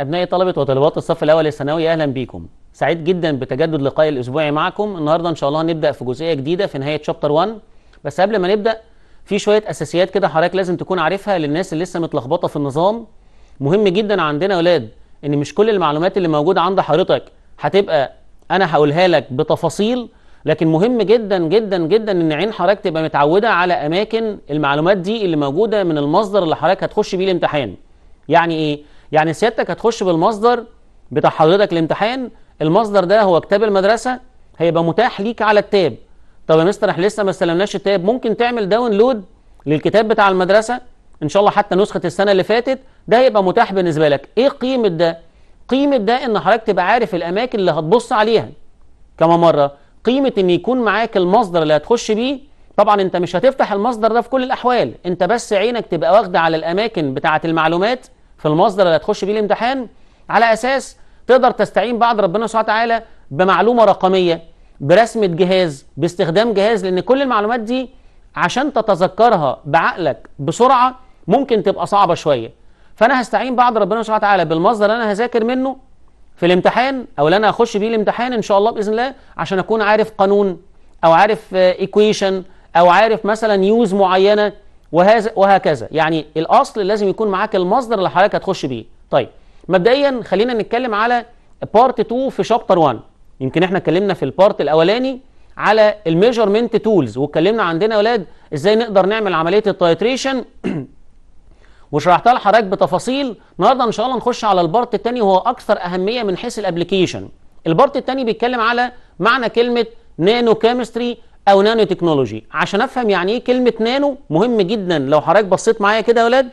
أبنائي طلبة وطلبات الصف الأول الثانوي أهلا بيكم سعيد جدا بتجدد لقائي الأسبوعي معكم النهاردة إن شاء الله هنبدأ في جزئية جديدة في نهاية شابتر 1 بس قبل ما نبدأ في شوية أساسيات كده حضرتك لازم تكون عارفها للناس اللي لسه متلخبطة في النظام مهم جدا عندنا أولاد إن مش كل المعلومات اللي موجودة عند حضرتك هتبقى أنا هقولها لك بتفاصيل لكن مهم جدا جدا جدا ان عين حضرتك تبقى متعوده على اماكن المعلومات دي اللي موجوده من المصدر اللي حضرتك هتخش بيه الامتحان يعني ايه يعني سيادتك هتخش بالمصدر بتاع حضرتك الامتحان المصدر ده هو كتاب المدرسه هيبقى متاح ليك على التاب طب يا مستر احنا لسه ما استلمناش التاب ممكن تعمل داونلود للكتاب بتاع المدرسه ان شاء الله حتى نسخه السنه اللي فاتت ده هيبقى متاح بالنسبه لك ايه قيمه ده قيمه ده ان حضرتك تبقى عارف الاماكن اللي هتبص عليها كما مره قيمه ان يكون معاك المصدر اللي هتخش بيه طبعا انت مش هتفتح المصدر ده في كل الاحوال انت بس عينك تبقى واخده على الاماكن بتاعه المعلومات في المصدر اللي هتخش بيه الامتحان على اساس تقدر تستعين بعد ربنا سبحانه وتعالى بمعلومه رقميه برسمه جهاز باستخدام جهاز لان كل المعلومات دي عشان تتذكرها بعقلك بسرعه ممكن تبقى صعبه شويه فانا هستعين بعد ربنا سبحانه وتعالى بالمصدر اللي انا هذاكر منه في الامتحان او اللي انا هخش بيه الامتحان ان شاء الله باذن الله عشان اكون عارف قانون او عارف ايكويشن آه، او عارف مثلا يوز معينه وهذا وهكذا يعني الاصل لازم يكون معاك المصدر اللي حضرتك هتخش بيه طيب مبدئيا خلينا نتكلم على بارت 2 في شابتر 1 يمكن احنا اتكلمنا في البارت الاولاني على الميجرمنت تولز واتكلمنا عندنا يا اولاد ازاي نقدر نعمل عمليه التايتريشن وشرحتها لحضرتك بتفاصيل النهارده ان شاء الله نخش على البارت الثاني وهو اكثر اهميه من حيث الابلكيشن البارت الثاني بيتكلم على معنى كلمه نانو كيمستري او نانو تكنولوجي عشان افهم يعني ايه كلمه نانو مهم جدا لو حضرتك بصيت معايا كده يا ولاد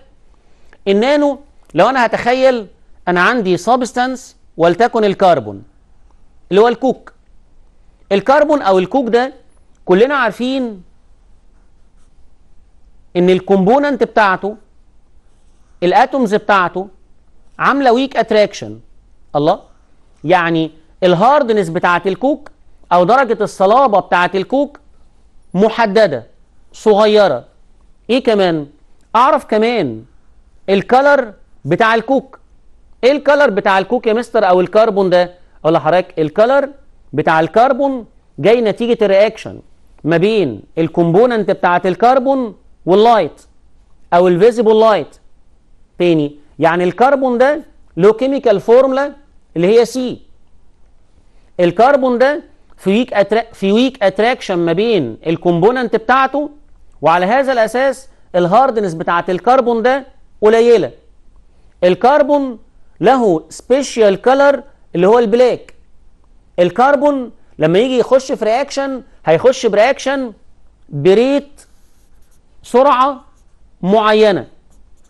النانو لو انا هتخيل انا عندي سابستانس ولتكن الكربون اللي هو الكوك الكربون او الكوك ده كلنا عارفين ان الكومبوننت بتاعته الاتومز بتاعته عامله ويك اتراكشن الله يعني الهاردنس بتاعت الكوك او درجه الصلابه بتاعت الكوك محددة صغيرة ايه كمان اعرف كمان الكلر بتاع الكوك ايه الكلر بتاع الكوك يا مستر او الكربون ده اقول لحضرتك الكلر بتاع الكربون جاي نتيجة الرياكشن ما بين الكومبوننت بتاعة الكربون واللايت او الفيزيبل لايت تاني يعني الكربون ده له كيميكال فورمولا اللي هي سي الكربون ده في ويك أتراك في ويك اتراكشن ما بين الكومبوننت بتاعته وعلى هذا الاساس الهاردنس بتاعه الكربون ده قليله الكربون له سبيشال كلر اللي هو البلاك الكربون لما يجي يخش في رياكشن هيخش برياكشن بريت سرعه معينه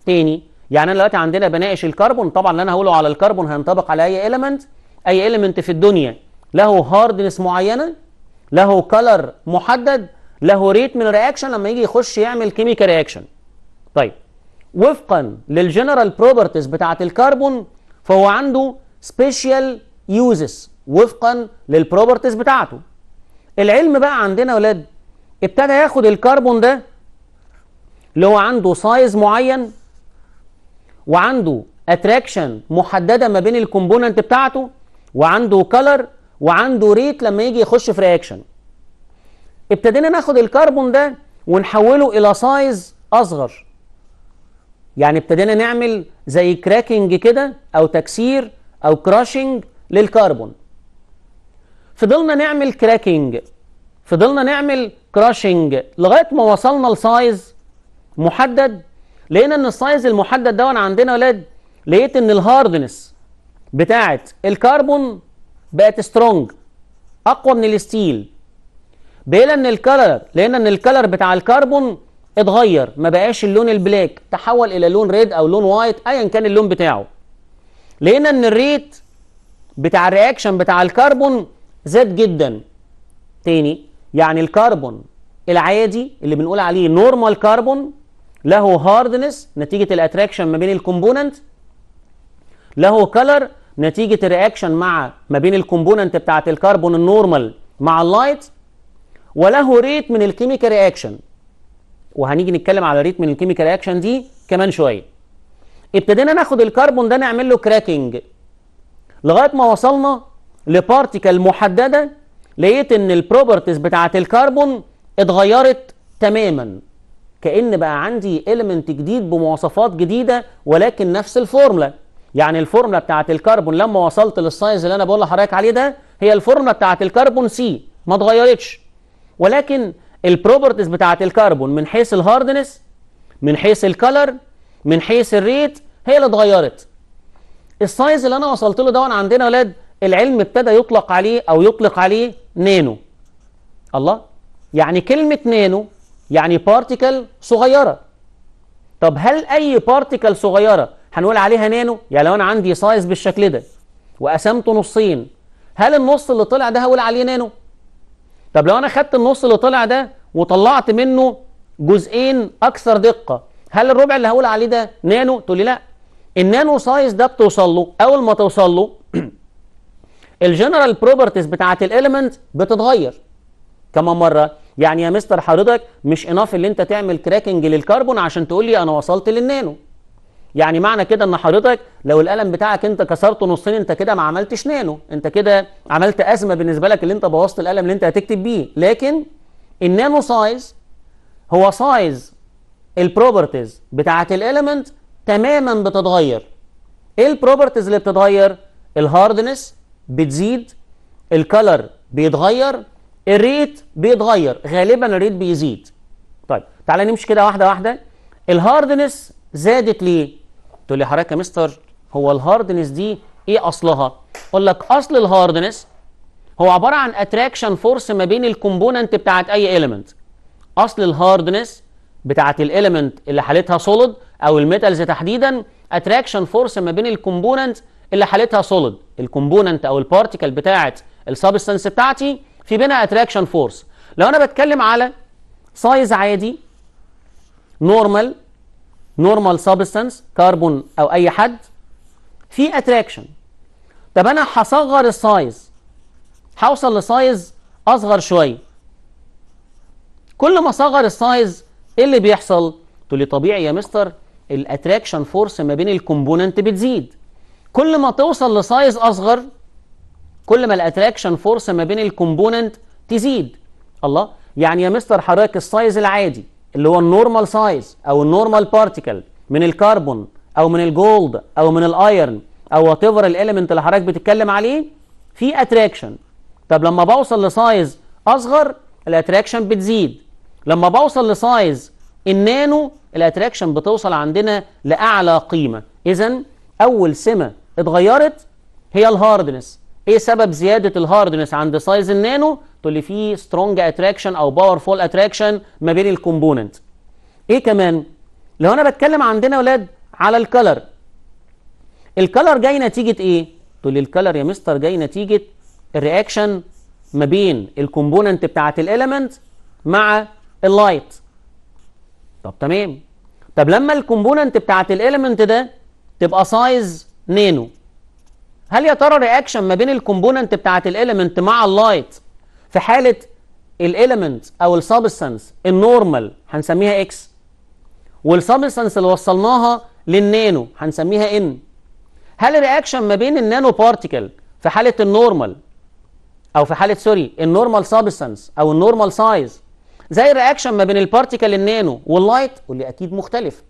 تاني يعني انا دلوقتي عندنا بناقش الكربون طبعا اللي انا هقوله على الكربون هينطبق على اي اليمنت اي اليمنت في الدنيا له هاردنس معينه له كلر محدد له ريت من الرياكشن لما يجي يخش يعمل كيميكال رياكشن طيب وفقا للجنرال بروبرتيز بتاعه الكربون فهو عنده سبيشال يوزز وفقا للبروبرتيز بتاعته العلم بقى عندنا يا ولاد ابتدى ياخد الكربون ده اللي هو عنده سايز معين وعنده اتراكشن محدده ما بين الكومبوننت بتاعته وعنده كلر وعنده ريت لما يجي يخش في رياكشن ابتدينا ناخد الكربون ده ونحوله الى سايز اصغر يعني ابتدينا نعمل زي كراكنج كده او تكسير او كراشنج للكربون فضلنا نعمل كراكنج فضلنا نعمل كراشنج لغايه ما وصلنا لسايز محدد لقينا ان السايز المحدد ده عندنا يا ولاد لقيت ان الهاردنس بتاعت الكربون بقت سترونج اقوى من الستيل بقينا ان الكلر لقينا ان الكلر بتاع الكربون اتغير ما بقاش اللون البلاك تحول الى لون ريد او لون وايت ايا كان اللون بتاعه لقينا ان الريت بتاع الرياكشن بتاع الكربون زاد جدا تاني يعني الكربون العادي اللي بنقول عليه نورمال كربون له هاردنس نتيجه الاتراكشن ما بين الكومبوننت له كلر نتيجه الرياكشن مع ما بين الكومبوننت بتاعه الكربون النورمال مع اللايت وله ريت من الكيميكال رياكشن وهنيجي نتكلم على ريت من الكيميكال رياكشن دي كمان شويه ابتدينا ناخد الكربون ده نعمل له كراكنج لغايه ما وصلنا لبارتيكل محدده لقيت ان البروبرتيز بتاعه الكربون اتغيرت تماما كان بقى عندي اليمنت جديد بمواصفات جديده ولكن نفس الفورمولا يعني الفورمولا بتاعه الكربون لما وصلت للسايز اللي انا بقول لحضرتك عليه ده هي الفورمولا بتاعه الكربون سي ما اتغيرتش ولكن البروبرتيز بتاعه الكربون من حيث الهاردنس من حيث الكلر من حيث الريت هي اللي اتغيرت السايز اللي انا وصلت له ده عندنا ولاد العلم ابتدى يطلق عليه او يطلق عليه نانو الله يعني كلمه نانو يعني بارتيكل صغيره طب هل اي بارتيكل صغيره هنقول عليها نانو يعني لو انا عندي سايز بالشكل ده وقسمته نصين هل النص اللي طلع ده هقول عليه نانو طب لو انا خدت النص اللي طلع ده وطلعت منه جزئين اكثر دقه هل الربع اللي هقول عليه ده نانو تقول لي لا النانو سايز ده بتوصل له اول ما توصل له الجنرال بروبرتيز بتاعه الاليمنت بتتغير كمان مره يعني يا مستر حضرتك مش اناف اللي انت تعمل كراكنج للكربون عشان تقول لي انا وصلت للنانو يعني معنى كده ان حضرتك لو القلم بتاعك انت كسرته نصين انت كده ما عملتش نانو انت كده عملت ازمه بالنسبه لك اللي انت بوظت القلم اللي انت هتكتب بيه لكن النانو سايز هو سايز البروبرتيز بتاعه الاليمنت تماما بتتغير ايه البروبرتيز اللي بتتغير الهاردنس بتزيد الكلر بيتغير الريت بيتغير غالبا الريت بيزيد طيب تعالى نمشي كده واحده واحده الهاردنس زادت ليه تقول لي حضرتك يا مستر هو الهاردنس دي ايه اصلها اقول لك اصل الهاردنس هو عباره عن اتراكشن فورس ما بين الكومبوننت بتاعت اي ايليمنت. اصل الهاردنس بتاعت الاليمنت اللي حالتها سوليد او الميتالز تحديدا اتراكشن فورس ما بين الكومبوننت اللي حالتها سوليد الكومبوننت او البارتيكل بتاعت السبستنس بتاعتي في بينها اتراكشن فورس لو انا بتكلم على سايز عادي نورمال نورمال سبستانس كربون او اي حد في اتراكشن طب انا هصغر السايز هوصل لسايز اصغر شويه كل ما صغر السايز ايه اللي بيحصل تقول لي طبيعي يا مستر الاتراكشن فورس ما بين الكومبوننت بتزيد كل ما توصل لسايز اصغر كل ما الاتراكشن فورس ما بين الكومبوننت تزيد الله يعني يا مستر حضرتك السايز العادي اللي هو النورمال سايز او النورمال بارتيكل من الكربون او من الجولد او من الايرن او وات ايفر الاليمنت اللي حضرتك بتتكلم عليه في اتراكشن طب لما بوصل لسايز اصغر الاتراكشن بتزيد لما بوصل لسايز النانو الاتراكشن بتوصل عندنا لاعلى قيمه اذا اول سمه اتغيرت هي الهاردنس ايه سبب زياده الهاردنس عند سايز النانو تقول لي في سترونج اتراكشن او باورفول اتراكشن ما بين الكومبوننت ايه كمان لو انا بتكلم عندنا اولاد على الكلر الكلر جاي نتيجه ايه تقول لي الكلر يا مستر جاي نتيجه الرياكشن ما بين الكومبوننت بتاعه الاليمنت مع اللايت طب تمام طب لما الكومبوننت بتاعه الاليمنت ده تبقى سايز نانو هل يا ترى رياكشن ما بين الكومبوننت بتاعه الاليمنت مع اللايت في حالة الاليمنت او السبستانس النورمال هنسميها اكس والسبستانس اللي وصلناها للنانو هنسميها ان هل الرياكشن ما بين النانو بارتيكل في حالة النورمال او في حالة سوري النورمال سبستانس او النورمال سايز زي الرياكشن ما بين البارتيكل النانو واللايت واللي اكيد مختلف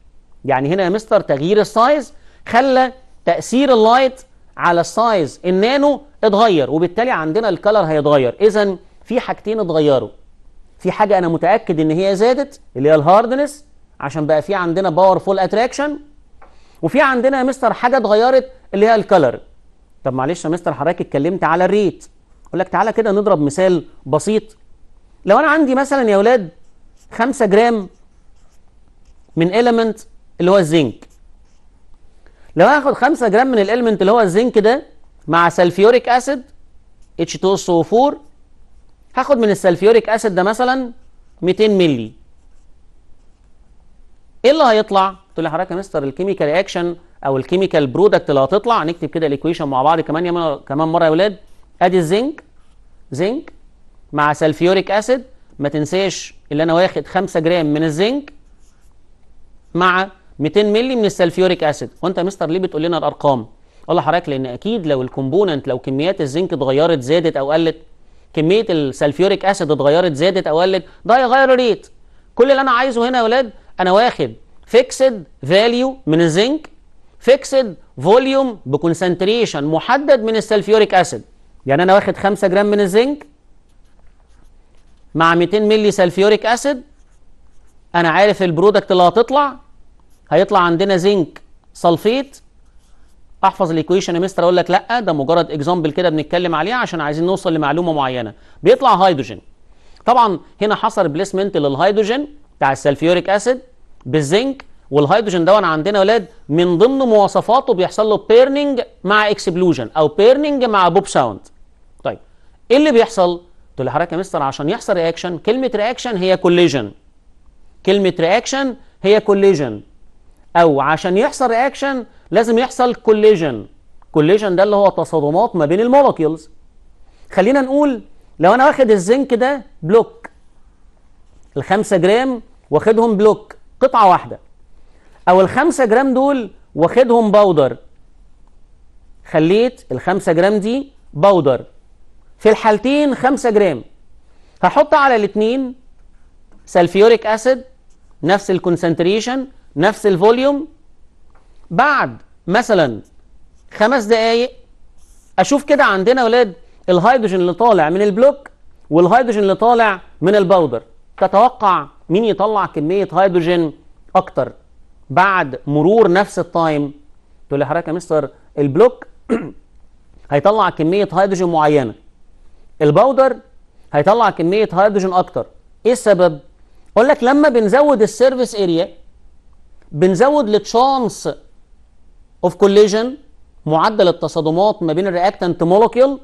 يعني هنا يا مستر تغيير السايز خلى تاثير اللايت على السايز النانو اتغير وبالتالي عندنا الكلر هيتغير اذا في حاجتين اتغيروا في حاجه انا متاكد ان هي زادت اللي هي الهاردنس عشان بقى في عندنا باورفول اتراكشن وفي عندنا يا مستر حاجه اتغيرت اللي هي الكلر طب معلش يا مستر حضرتك اتكلمت على الريت اقول لك تعالى كده نضرب مثال بسيط لو انا عندي مثلا يا اولاد 5 جرام من اليمنت اللي هو الزنك لو هاخد 5 جرام من الاليمنت اللي هو الزنك ده مع سلفيوريك اسيد H2SO4 هاخد من السلفيوريك اسيد ده مثلا 200 مللي ايه اللي هيطلع؟ تقول لي حضرتك يا مستر الكيميكال رياكشن او الكيميكال برودكت اللي هتطلع نكتب كده الايكويشن مع بعض كمان كمان مره يا ولاد ادي الزنك زنك مع سلفيوريك اسيد ما تنساش اللي انا واخد 5 جرام من الزنك مع 200 مللي من السلفيوريك اسيد وانت يا مستر ليه بتقول لنا الارقام؟ اقول لحضرتك لان اكيد لو الكومبوننت لو كميات الزنك اتغيرت زادت او قلت كميه السلفيوريك اسيد اتغيرت زادت او قلت ده هيغير الريت كل اللي انا عايزه هنا يا اولاد انا واخد فيكسد فاليو من الزنك فيكسد فوليوم بكونسنتريشن محدد من السلفيوريك اسيد يعني انا واخد 5 جرام من الزنك مع 200 مللي سلفيوريك اسيد انا عارف البرودكت اللي هتطلع هيطلع عندنا زنك صلفيت احفظ الايكويشن يا مستر اقول لك لا ده مجرد اكزامبل كده بنتكلم عليها عشان عايزين نوصل لمعلومه معينه بيطلع هيدروجين طبعا هنا حصل بليسمنت للهيدروجين بتاع السلفيوريك اسيد بالزنك والهيدروجين دون عندنا يا ولاد من ضمن مواصفاته بيحصل له بيرنينج مع اكسبلوجن او بيرنينج مع بوب ساوند طيب ايه اللي بيحصل تقول لي حضرتك يا مستر عشان يحصل رياكشن كلمه رياكشن هي كوليجن كلمه رياكشن هي كوليجن او عشان يحصل رياكشن لازم يحصل كوليجن كوليجن ده اللي هو تصادمات ما بين المولكيولز خلينا نقول لو انا واخد الزنك ده بلوك الخمسة جرام واخدهم بلوك قطعة واحدة او الخمسة جرام دول واخدهم باودر خليت الخمسة جرام دي باودر في الحالتين خمسة جرام هحط على الاثنين سلفيوريك اسيد نفس الكونسنتريشن نفس الفوليوم بعد مثلا خمس دقايق اشوف كده عندنا ولاد الهيدروجين اللي طالع من البلوك والهيدروجين اللي طالع من الباودر تتوقع مين يطلع كميه هيدروجين اكتر بعد مرور نفس التايم تقول لي حضرتك يا مستر البلوك هيطلع كميه هيدروجين معينه الباودر هيطلع كميه هيدروجين اكتر ايه السبب اقول لك لما بنزود السيرفيس اريا بنزود التشانس اوف كوليجن معدل التصادمات ما بين الرياكتنت مولوكيول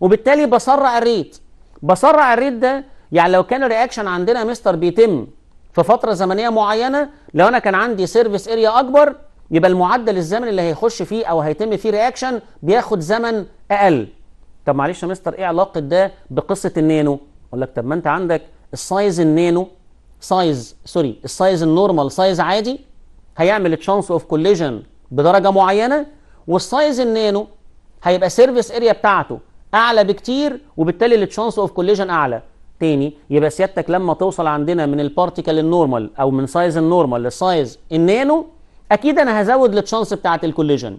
وبالتالي بسرع الريت بسرع الريت ده يعني لو كان الرياكشن عندنا مستر بيتم في فتره زمنيه معينه لو انا كان عندي سيرفيس اريا اكبر يبقى المعدل الزمني اللي هيخش فيه او هيتم فيه رياكشن بياخد زمن اقل طب معلش يا مستر ايه علاقه ده بقصه النانو اقول لك طب ما انت عندك السايز النانو سايز سوري السايز النورمال سايز عادي هيعمل تشانس اوف كوليجن بدرجه معينه والسايز النانو هيبقى سيرفيس اريا بتاعته اعلى بكتير وبالتالي التشانس اوف كوليجن اعلى تاني يبقى سيادتك لما توصل عندنا من البارتيكل النورمال او من سايز النورمال للسايز النانو اكيد انا هزود التشانس بتاعت الكوليجن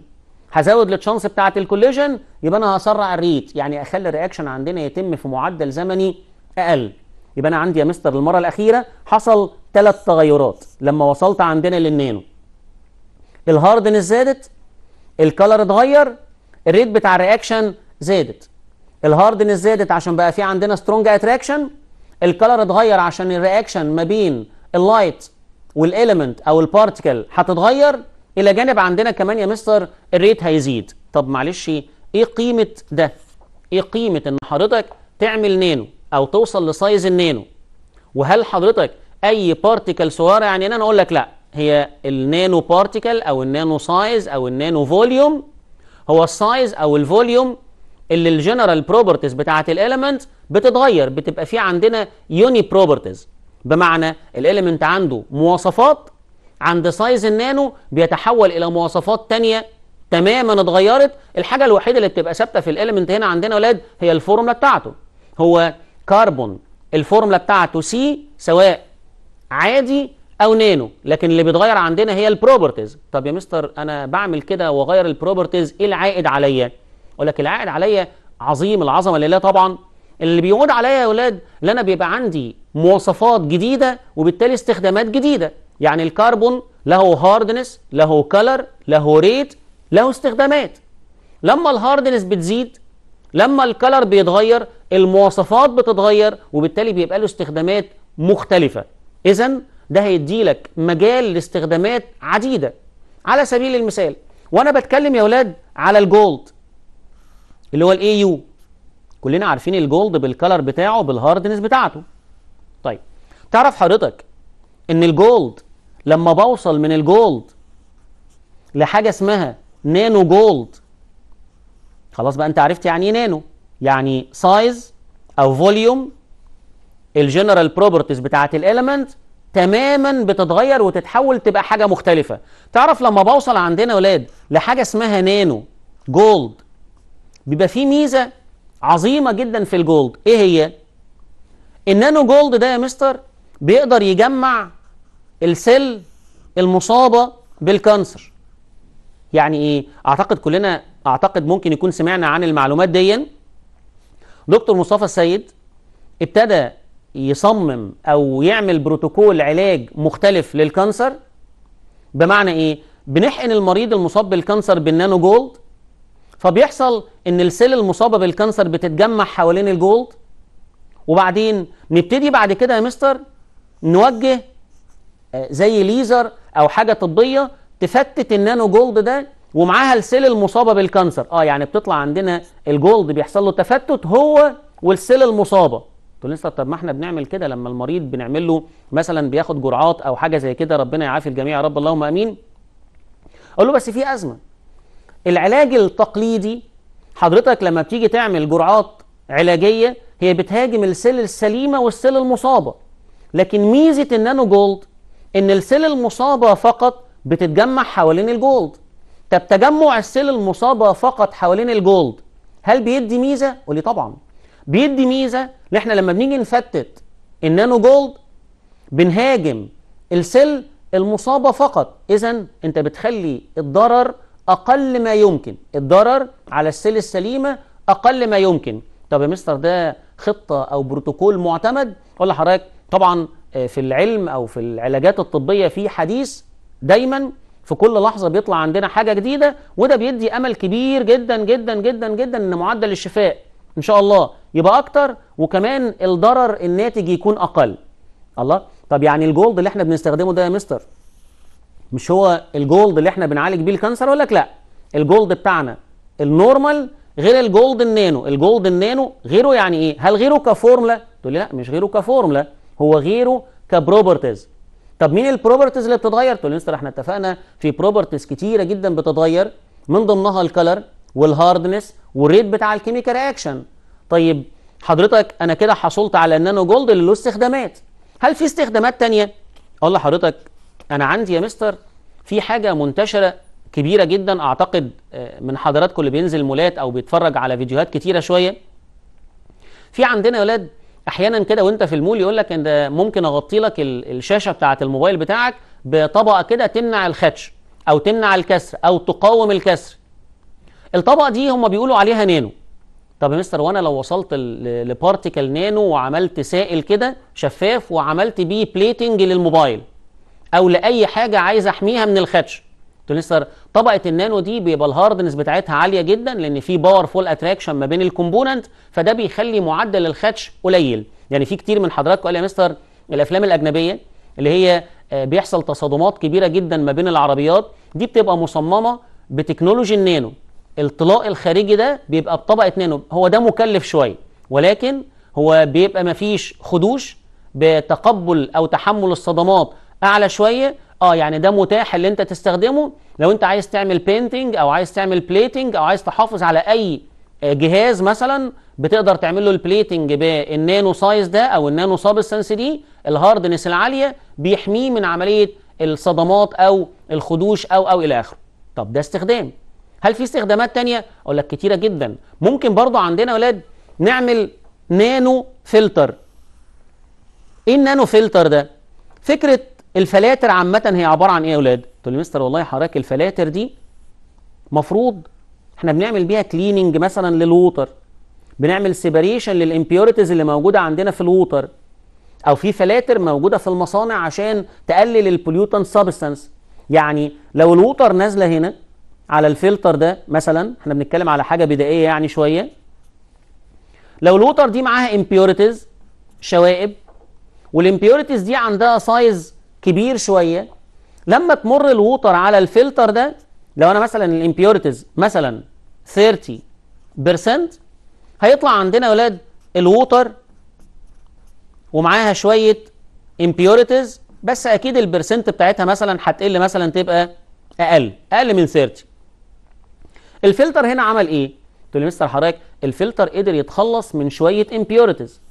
هزود التشانس بتاعت الكوليجن يبقى انا هسرع الريت يعني اخلي الرياكشن عندنا يتم في معدل زمني اقل يبقى انا عندي يا مستر المره الاخيره حصل ثلاث تغيرات لما وصلت عندنا للنانو الهاردنس زادت الكالر اتغير الريت بتاع الرياكشن زادت الهاردنس زادت عشان بقى في عندنا سترونج اتراكشن الكالر اتغير عشان الرياكشن ما بين اللايت والاليمنت او البارتكل هتتغير الى جانب عندنا كمان يا مستر الريت هيزيد طب معلش ايه قيمه ده ايه قيمه ان حضرتك تعمل نانو او توصل لسايز النانو وهل حضرتك اي بارتكل صغيره يعني انا اقول لك لا هي النانو بارتيكل او النانو سايز او النانو فوليوم هو السايز او الفوليوم اللي الجنرال بروبرتيز بتاعه الاليمنت بتتغير بتبقى في عندنا يوني بروبرتيز بمعنى الاليمنت عنده مواصفات عند سايز النانو بيتحول الى مواصفات تانية تماما اتغيرت الحاجه الوحيده اللي بتبقى ثابته في الاليمنت هنا عندنا اولاد هي الفورمولا بتاعته هو كربون الفورمولا بتاعته سي سواء عادي او نانو لكن اللي بيتغير عندنا هي البروبرتيز طب يا مستر انا بعمل كده واغير البروبرتيز ايه العائد عليا اقول لك العائد عليا عظيم العظمه لله طبعا اللي بيعود عليا يا اولاد ان انا بيبقى عندي مواصفات جديده وبالتالي استخدامات جديده يعني الكربون له هاردنس له كلر له ريت له استخدامات لما الهاردنس بتزيد لما الكلر بيتغير المواصفات بتتغير وبالتالي بيبقى له استخدامات مختلفه اذا ده هيديلك مجال لاستخدامات عديده على سبيل المثال وانا بتكلم يا اولاد على الجولد اللي هو الاي يو كلنا عارفين الجولد بالكلر بتاعه بالهاردنس بتاعته طيب تعرف حضرتك ان الجولد لما بوصل من الجولد لحاجه اسمها نانو جولد خلاص بقى انت عرفت يعني ايه نانو يعني سايز او فوليوم الجنرال بروبرتيز بتاعه الاليمنت تماما بتتغير وتتحول تبقى حاجه مختلفه تعرف لما بوصل عندنا اولاد لحاجه اسمها نانو جولد بيبقى فيه ميزه عظيمه جدا في الجولد ايه هي النانو جولد ده يا مستر بيقدر يجمع السيل المصابه بالكانسر يعني ايه اعتقد كلنا اعتقد ممكن يكون سمعنا عن المعلومات دي دكتور مصطفى السيد ابتدى يصمم او يعمل بروتوكول علاج مختلف للكانسر بمعنى ايه بنحقن المريض المصاب بالكانسر بالنانو جولد فبيحصل ان السيل المصابه بالكانسر بتتجمع حوالين الجولد وبعدين نبتدي بعد كده يا مستر نوجه آه، زي ليزر او حاجه طبيه تفتت النانو جولد ده ومعاها السيل المصابه بالكانسر اه يعني بتطلع عندنا الجولد بيحصل له تفتت هو والسيل المصابه تقول لي طب ما احنا بنعمل كده لما المريض بنعمل له مثلا بياخد جرعات او حاجه زي كده ربنا يعافي الجميع يا رب اللهم امين اقول له بس في ازمه العلاج التقليدي حضرتك لما بتيجي تعمل جرعات علاجيه هي بتهاجم السيل السليمه والسيل المصابه لكن ميزه النانو جولد ان السيل المصابه فقط بتتجمع حوالين الجولد طب تجمع السيل المصابه فقط حوالين الجولد هل بيدي ميزه قولي طبعا بيدي ميزه ان احنا لما بنيجي نفتت النانو جولد بنهاجم السيل المصابه فقط اذا انت بتخلي الضرر اقل ما يمكن الضرر على السيل السليمه اقل ما يمكن طب يا مستر ده خطه او بروتوكول معتمد ولا حضرتك طبعا آه، في العلم او في العلاجات الطبيه في حديث دايما في كل لحظه بيطلع عندنا حاجه جديده وده بيدي امل كبير جدا جدا جدا جدا ان معدل الشفاء ان شاء الله يبقى اكتر وكمان الضرر الناتج يكون اقل الله طب يعني الجولد اللي احنا بنستخدمه ده يا مستر مش هو الجولد اللي احنا بنعالج بيه الكانسر ولا لا الجولد بتاعنا النورمال غير الجولد النانو الجولد النانو غيره يعني ايه هل غيره كفورملا تقول لي لا مش غيره كفورملا هو غيره كبروبرتيز طب مين البروبرتيز اللي بتتغير تقول لي مستر احنا اتفقنا في بروبرتيز كتيره جدا بتتغير من ضمنها الكلر والهاردنس والريت بتاع الكيميكال رياكشن طيب حضرتك انا كده حصلت على النانو جولد اللي له استخدامات هل في استخدامات تانية اقول لحضرتك انا عندي يا مستر في حاجه منتشره كبيره جدا اعتقد آه، من حضراتكم اللي بينزل مولات او بيتفرج على فيديوهات كتيره شويه في عندنا يا ولاد احيانا كده وانت في المول يقول لك ان ده ممكن اغطي لك الشاشه بتاعه الموبايل بتاعك بطبقه كده تمنع الخدش او تمنع الكسر او تقاوم الكسر الطبقه دي هم بيقولوا عليها نانو طب يا مستر وانا لو وصلت لبارتيكل نانو وعملت سائل كده شفاف وعملت بيه بليتنج للموبايل او لاي حاجه عايز احميها من الخدش تقول مستر طبقه النانو دي بيبقى الهاردنس بتاعتها عاليه جدا لان في باور فول اتراكشن ما بين الكومبوننت فده بيخلي معدل الخدش قليل يعني في كتير من حضراتكم قال يا مستر الافلام الاجنبيه اللي هي آه، بيحصل تصادمات كبيره جدا ما بين العربيات دي بتبقى مصممه بتكنولوجي النانو الطلاق الخارجي ده بيبقى بطبقه نانو هو ده مكلف شويه ولكن هو بيبقى مفيش خدوش بتقبل او تحمل الصدمات اعلى شويه اه يعني ده متاح اللي انت تستخدمه لو انت عايز تعمل بينتنج او عايز تعمل بليتنج او عايز تحافظ على اي آه، جهاز مثلا بتقدر تعمل له البليتنج بالنانو سايز ده او النانو سابستنس دي الهاردنس العاليه بيحميه من عمليه الصدمات او الخدوش او او الى اخره طب ده استخدام هل في استخدامات تانية اقول لك كتيره جدا ممكن برضو عندنا يا اولاد نعمل نانو فلتر ايه النانو فلتر ده فكره الفلاتر عامه هي عباره عن ايه يا اولاد تقول لي مستر والله حضرتك الفلاتر دي مفروض احنا بنعمل بيها كليننج مثلا للووتر بنعمل سيباريشن للإمبيورتيز اللي موجوده عندنا في الووتر او في فلاتر موجوده في المصانع عشان تقلل البوليوتن سابستنس يعني لو الووتر نازله هنا على الفلتر ده مثلا احنا بنتكلم على حاجه بدائيه يعني شويه لو الوتر دي معاها امبيورتيز شوائب والامبيورتيز دي عندها سايز كبير شويه لما تمر الوتر على الفلتر ده لو انا مثلا الامبيورتيز مثلا 30% هيطلع عندنا يا ولاد الوتر ومعاها شويه امبيورتيز بس اكيد البرسنت بتاعتها مثلا هتقل مثلا تبقى اقل اقل من 30 الفلتر هنا عمل ايه تقول لي مستر حضرتك الفلتر قدر يتخلص من شويه امبيوريتيز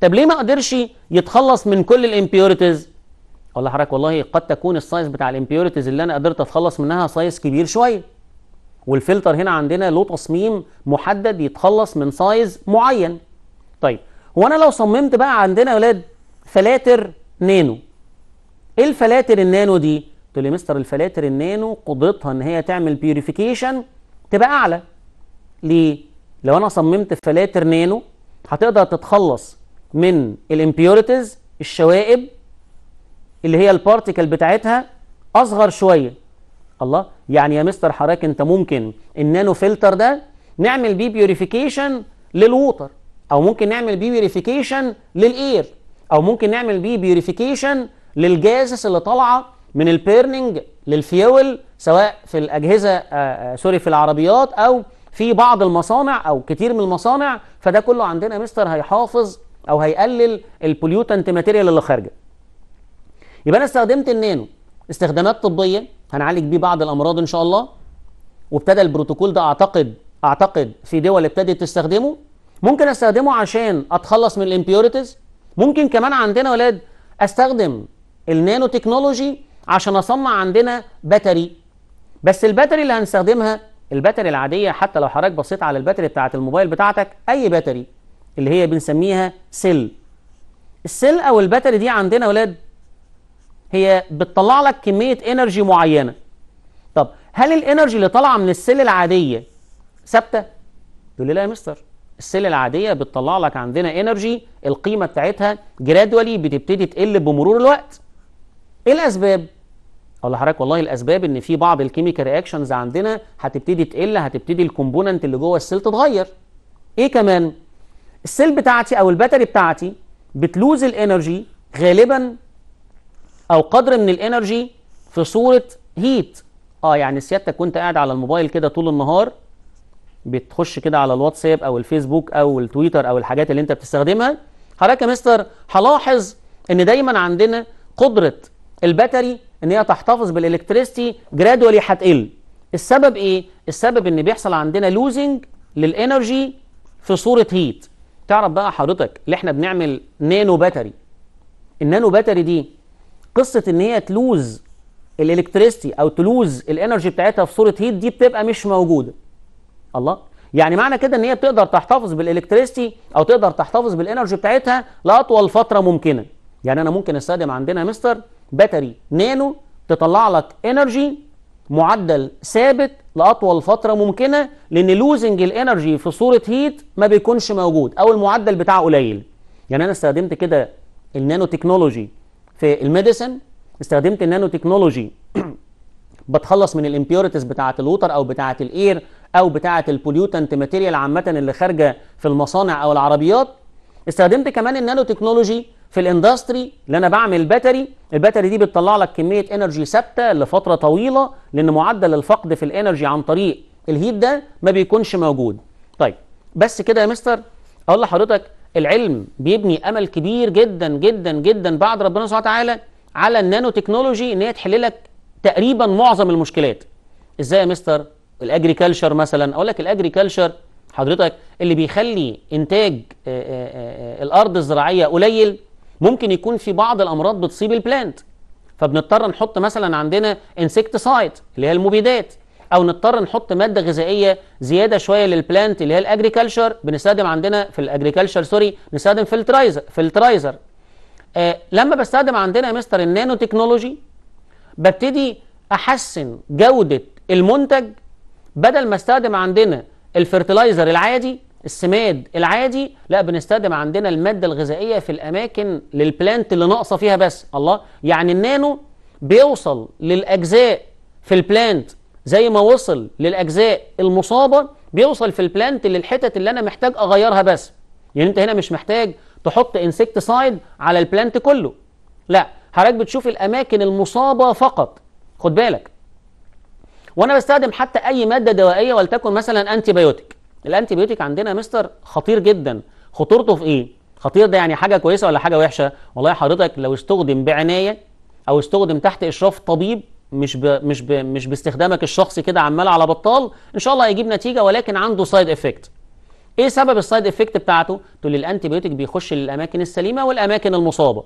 طب ليه ما قدرش يتخلص من كل الامبيوريتيز اقول لحضرتك والله قد تكون السايز بتاع الامبيوريتيز اللي انا قدرت اتخلص منها سايز كبير شويه والفلتر هنا عندنا له تصميم محدد يتخلص من سايز معين طيب هو انا لو صممت بقى عندنا يا ولاد فلاتر نانو ايه الفلاتر النانو دي تقول لي مستر الفلاتر النانو قدرتها ان هي تعمل بيوريفيكيشن تبقى اعلى ليه لو انا صممت فلاتر نانو هتقدر تتخلص من الامبيوريتيز الشوائب اللي هي البارتيكل بتاعتها اصغر شويه الله يعني يا مستر حراك انت ممكن النانو فلتر ده نعمل بيه بيوريفيكيشن للووتر او ممكن نعمل بيه بيوريفيكيشن للاير او ممكن نعمل بيه بيوريفيكيشن للجازس اللي طالعه من البيرنينج للفيول سواء في الأجهزة آه، آه، سوري في العربيات أو في بعض المصانع أو كتير من المصانع فده كله عندنا مستر هيحافظ أو هيقلل البوليوتنت ماتيريال اللي خارجه يبقى أنا استخدمت النانو استخدامات طبية هنعالج بيه بعض الأمراض إن شاء الله وابتدى البروتوكول ده أعتقد أعتقد في دول ابتدت تستخدمه ممكن استخدمه عشان اتخلص من الامبيورتيز ممكن كمان عندنا ولاد استخدم النانو تكنولوجي عشان اصنع عندنا باتري بس الباتري اللي هنستخدمها الباتري العاديه حتى لو حضرتك بصيت على الباتري بتاعه الموبايل بتاعتك اي باتري اللي هي بنسميها سيل السيل او الباتري دي عندنا اولاد هي بتطلع لك كميه انرجي معينه طب هل الانرجي اللي طالعه من السيل العاديه ثابته تقول لي لا يا مستر السيل العاديه بتطلع لك عندنا انرجي القيمه بتاعتها جرادولي بتبتدي تقل بمرور الوقت ايه الاسباب اقول لحضرتك والله الاسباب ان في بعض الكيميكال رياكشنز عندنا هتبتدي تقل هتبتدي الكومبوننت اللي جوه السيل تتغير ايه كمان السيل بتاعتي او الباتري بتاعتي بتلوز الانرجي غالبا او قدر من الانرجي في صوره هيت اه يعني سيادتك كنت قاعد على الموبايل كده طول النهار بتخش كده على الواتساب او الفيسبوك او التويتر او الحاجات اللي انت بتستخدمها حضرتك يا مستر هلاحظ ان دايما عندنا قدره الباتري ان هي تحتفظ بالالكتريستي جرادولي هتقل السبب ايه السبب ان بيحصل عندنا لوزنج للانرجي في صوره هيت تعرف بقى حضرتك اللي احنا بنعمل نانو باتري النانو باتري دي قصه ان هي تلوز الالكتريستي او تلوز الانرجي بتاعتها في صوره هيت دي بتبقى مش موجوده الله يعني معنى كده ان هي بتقدر تحتفظ بالالكتريستي او تقدر تحتفظ بالانرجي بتاعتها لاطول فتره ممكنه يعني انا ممكن استخدم عندنا مستر باتري نانو تطلع لك انرجي معدل ثابت لاطول فتره ممكنه لان لوزنج الانرجي في صوره هيت ما بيكونش موجود او المعدل بتاعه قليل يعني انا استخدمت كده النانو تكنولوجي في الميديسن استخدمت النانو تكنولوجي بتخلص من الامبيورتيز بتاعه الوتر او بتاعه الاير او بتاعه البوليوتنت ماتيريال عامه اللي خارجه في المصانع او العربيات استخدمت كمان النانو تكنولوجي في الاندستري اللي انا بعمل باتري الباتري دي بتطلع لك كميه انرجي ثابته لفتره طويله لان معدل الفقد في الانرجي عن طريق الهيت ده ما بيكونش موجود طيب بس كده يا مستر اقول لحضرتك العلم بيبني امل كبير جدا جدا جدا بعد ربنا سبحانه وتعالى على النانو تكنولوجي ان هي تحل لك تقريبا معظم المشكلات ازاي يا مستر الاجريكلشر مثلا اقول لك الاجريكلشر حضرتك اللي بيخلي انتاج آآ آه، آآ آه، آه، الارض الزراعيه قليل ممكن يكون في بعض الامراض بتصيب البلانت فبنضطر نحط مثلا عندنا انسكتسايد اللي هي المبيدات او نضطر نحط ماده غذائيه زياده شويه للبلانت اللي هي الاجريكلتشر بنستخدم عندنا في الاجريكلتشر سوري بنستخدم فلترايزر فلترايزر آه لما بستخدم عندنا يا مستر النانو تكنولوجي ببتدي احسن جوده المنتج بدل ما استخدم عندنا الفرتلايزر العادي السماد العادي لا بنستخدم عندنا الماده الغذائيه في الاماكن للبلانت اللي ناقصه فيها بس الله يعني النانو بيوصل للاجزاء في البلانت زي ما وصل للاجزاء المصابه بيوصل في البلانت للحتت اللي انا محتاج اغيرها بس يعني انت هنا مش محتاج تحط انسكتسايد على البلانت كله لا حضرتك بتشوف الاماكن المصابه فقط خد بالك وانا بستخدم حتى اي ماده دوائيه ولتكن مثلا انتي بايوتيك الانتيبيوتيك عندنا يا مستر خطير جدا خطورته في ايه خطير ده يعني حاجه كويسه ولا حاجه وحشه والله حضرتك لو استخدم بعنايه او استخدم تحت اشراف طبيب مش ب... مش ب... مش باستخدامك الشخصي كده عمال على بطال ان شاء الله هيجيب نتيجه ولكن عنده سايد افكت ايه سبب السايد افكت بتاعته تقول لي الانتيبيوتيك بيخش للاماكن السليمه والاماكن المصابه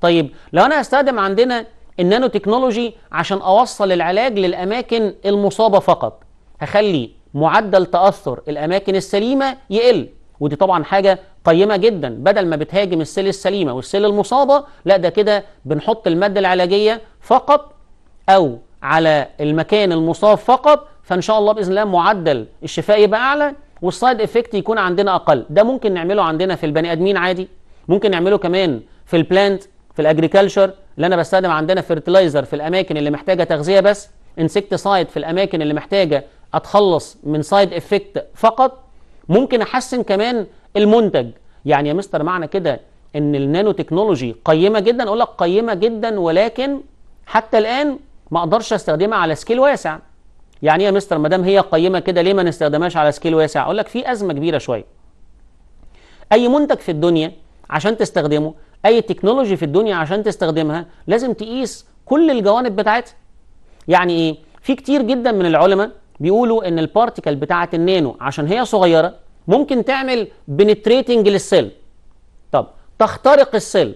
طيب لو انا هستخدم عندنا النانو تكنولوجي عشان اوصل العلاج للاماكن المصابه فقط هخلي معدل تاثر الاماكن السليمه يقل ودي طبعا حاجه قيمه جدا بدل ما بتهاجم السيل السليمه والسيل المصابه لا ده كده بنحط الماده العلاجيه فقط او على المكان المصاب فقط فان شاء الله باذن الله معدل الشفاء يبقى اعلى والسايد افكت يكون عندنا اقل ده ممكن نعمله عندنا في البني ادمين عادي ممكن نعمله كمان في البلانت في الاجريكلتشر اللي انا بستخدم عندنا فيرتلايزر في الاماكن اللي محتاجه تغذيه بس انسكتسايد في الاماكن اللي محتاجه اتخلص من سايد افكت فقط ممكن احسن كمان المنتج يعني يا مستر معنى كده ان النانو تكنولوجي قيمه جدا اقول لك قيمه جدا ولكن حتى الان ما اقدرش استخدمها على سكيل واسع يعني يا مستر ما دام هي قيمه كده ليه ما نستخدمهاش على سكيل واسع اقول لك في ازمه كبيره شويه اي منتج في الدنيا عشان تستخدمه اي تكنولوجي في الدنيا عشان تستخدمها لازم تقيس كل الجوانب بتاعتها يعني ايه في كتير جدا من العلماء بيقولوا ان البارتيكل بتاعه النانو عشان هي صغيره ممكن تعمل بنتريتنج للسيل طب تخترق السيل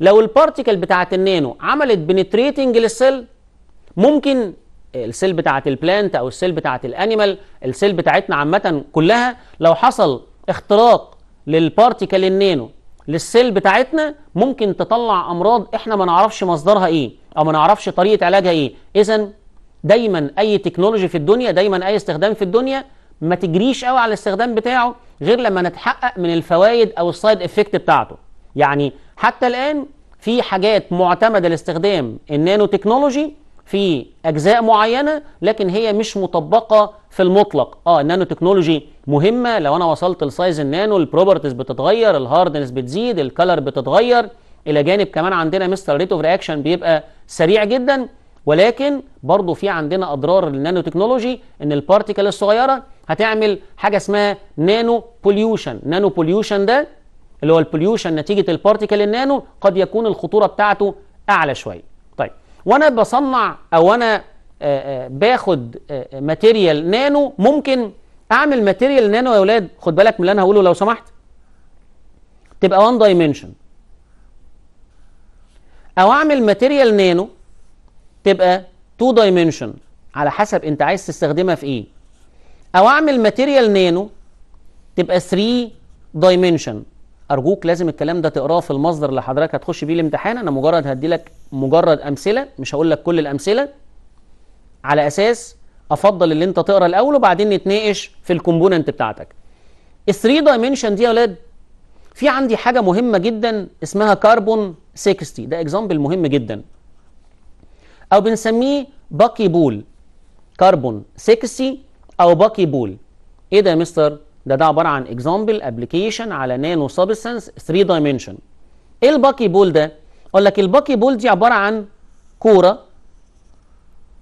لو البارتيكل بتاعه النانو عملت بنتريتنج للسيل ممكن السيل بتاعه البلانت او السيل بتاعه الانيمال السيل بتاعتنا عامه كلها لو حصل اختراق للبارتيكل النانو للسيل بتاعتنا ممكن تطلع امراض احنا ما نعرفش مصدرها ايه او ما نعرفش طريقه علاجها ايه اذا دايما اي تكنولوجي في الدنيا دايما اي استخدام في الدنيا ما تجريش قوي على الاستخدام بتاعه غير لما نتحقق من الفوائد او السايد افكت بتاعته يعني حتى الان في حاجات معتمده لاستخدام النانو تكنولوجي في اجزاء معينه لكن هي مش مطبقه في المطلق اه النانو تكنولوجي مهمه لو انا وصلت لسايز النانو البروبرتيز بتتغير الهاردنس بتزيد الكلر بتتغير الى جانب كمان عندنا مستر ريت اوف رياكشن بيبقى سريع جدا ولكن برضه في عندنا اضرار للنانو تكنولوجي ان البارتيكل الصغيره هتعمل حاجه اسمها نانو بوليوشن نانو بوليوشن ده اللي هو البوليوشن نتيجه البارتيكل النانو قد يكون الخطوره بتاعته اعلى شويه وانا بصنع او انا آه، آه، باخد آه، ماتيريال نانو ممكن اعمل ماتيريال نانو يا اولاد خد بالك من اللي انا هقوله لو سمحت تبقى 1 دايمنشن او اعمل ماتيريال نانو تبقى 2 دايمنشن على حسب انت عايز تستخدمها في ايه او اعمل ماتيريال نانو تبقى 3 دايمنشن ارجوك لازم الكلام ده تقراه في المصدر اللي حضرتك هتخش بيه الامتحان انا مجرد هدي لك مجرد امثله مش هقول لك كل الامثله على اساس افضل اللي انت تقرا الاول وبعدين نتناقش في الكومبوننت بتاعتك الثري دايمنشن دي يا اولاد في عندي حاجه مهمه جدا اسمها كاربون 60 ده اكزامبل مهم جدا او بنسميه باكي بول كاربون 60 او باكي بول ايه ده يا مستر ده ده عباره عن اكزامبل ابلكيشن على نانو سابستنس 3 دايمنشن ايه الباكي بول ده اقول لك الباكي بول دي عباره عن كوره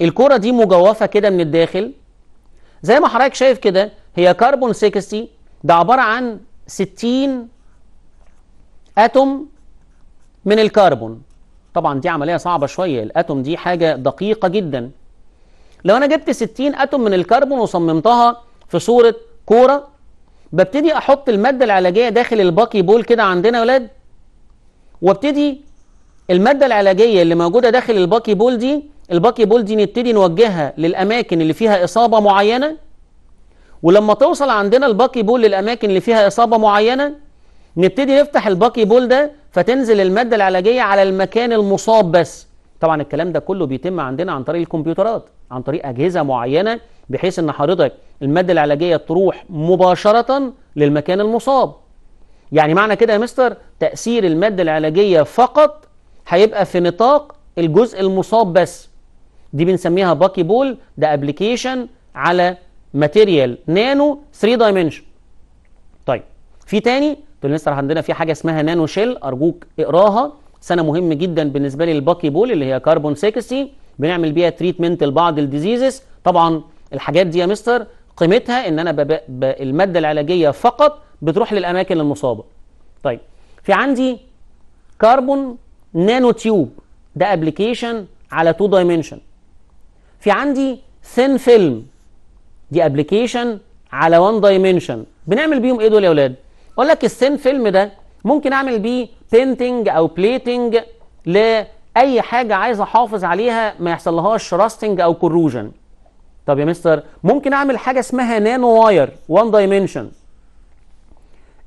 الكوره دي مجوفه كده من الداخل زي ما حضرتك شايف كده هي كربون 60 ده عباره عن 60 اتوم من الكربون طبعا دي عمليه صعبه شويه الاتوم دي حاجه دقيقه جدا لو انا جبت 60 اتوم من الكربون وصممتها في صوره كوره ببتدي احط الماده العلاجيه داخل الباكي بول كده عندنا يا ولاد وابتدي الماده العلاجيه اللي موجوده داخل الباكي بول دي الباكي بول دي نبتدي نوجهها للاماكن اللي فيها اصابه معينه ولما توصل عندنا الباكي بول للاماكن اللي فيها اصابه معينه نبتدي نفتح الباكي بول ده فتنزل الماده العلاجيه على المكان المصاب بس طبعا الكلام ده كله بيتم عندنا عن طريق الكمبيوترات عن طريق اجهزه معينه بحيث ان حضرتك الماده العلاجيه تروح مباشره للمكان المصاب يعني معنى كده يا مستر تاثير الماده العلاجيه فقط هيبقى في نطاق الجزء المصاب بس دي بنسميها باكي بول ده ابلكيشن على ماتيريال نانو 3 دايمنشن طيب في تاني تقول مستر عندنا في حاجه اسمها نانو شيل ارجوك اقراها سنه مهم جدا بالنسبه لي الباكي بول اللي هي كربون 60 بنعمل بيها تريتمنت لبعض الديزيزز طبعا الحاجات دي يا مستر قيمتها ان انا بب... ب... الماده العلاجيه فقط بتروح للاماكن المصابه طيب في عندي كربون نانو تيوب ده ابلكيشن على 2 دايمنشن في عندي ثين فيلم دي ابلكيشن على 1 دايمنشن بنعمل بيهم ايه دول يا اولاد اقول لك الثين فيلم ده ممكن اعمل بيه بينتنج او بليتنج لاي حاجه عايز احافظ عليها ما يحصل لهاش راستنج او كروجن طب يا مستر ممكن اعمل حاجه اسمها نانو واير وان دايمنشن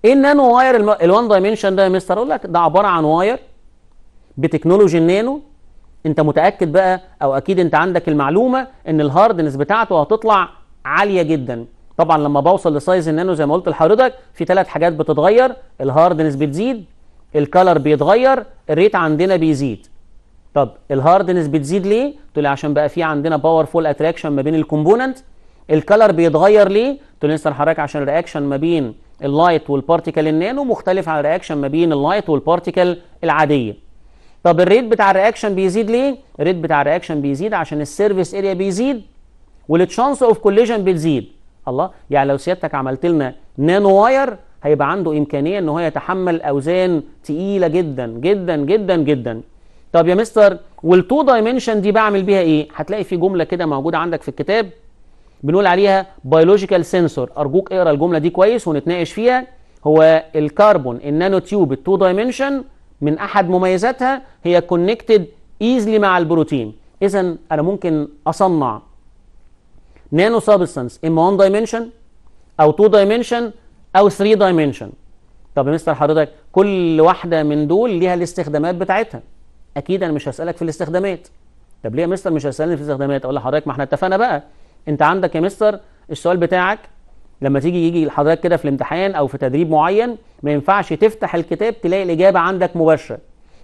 ايه النانو واير الوان دايمنشن ده يا مستر اقول لك ده عباره عن واير بتكنولوجي النانو انت متاكد بقى او اكيد انت عندك المعلومه ان الهاردنس بتاعته هتطلع عاليه جدا طبعا لما بوصل لسايز النانو زي ما قلت لحضرتك في ثلاث حاجات بتتغير الهاردنس بتزيد الكالر بيتغير الريت عندنا بيزيد طب الهاردنس بتزيد ليه؟ تقول لي عشان بقى في عندنا باورفول اتراكشن ما بين الكومبوننت الكلر بيتغير ليه؟ تقول لي لسه حضرتك عشان الرياكشن ما بين اللايت والبارتيكل النانو مختلف عن الرياكشن ما بين اللايت والبارتيكل العاديه. طب الريت بتاع الرياكشن بيزيد ليه؟ الريت بتاع الرياكشن بيزيد عشان السيرفيس اريا بيزيد والتشانس اوف كوليجن بتزيد. الله يعني لو سيادتك عملت لنا نانو واير هيبقى عنده امكانيه ان هو يتحمل اوزان تقيله جدا جدا جدا جدا طب يا مستر والتو دايمنشن دي بعمل بيها ايه هتلاقي في جمله كده موجوده عندك في الكتاب بنقول عليها بيولوجيكال سنسور ارجوك اقرا الجمله دي كويس ونتناقش فيها هو الكربون النانو تيوب التو دايمنشن من احد مميزاتها هي كونكتد ايزلي مع البروتين اذا انا ممكن اصنع نانو سابستنس اما 1 دايمنشن او 2 دايمنشن او 3 دايمنشن طب يا مستر حضرتك كل واحده من دول ليها الاستخدامات بتاعتها اكيد انا مش هسالك في الاستخدامات طب ليه يا مستر مش هسالني في الاستخدامات اقول لحضرتك ما احنا اتفقنا بقى انت عندك يا مستر السؤال بتاعك لما تيجي يجي لحضرتك كده في الامتحان او في تدريب معين ما ينفعش تفتح الكتاب تلاقي الاجابه عندك مباشره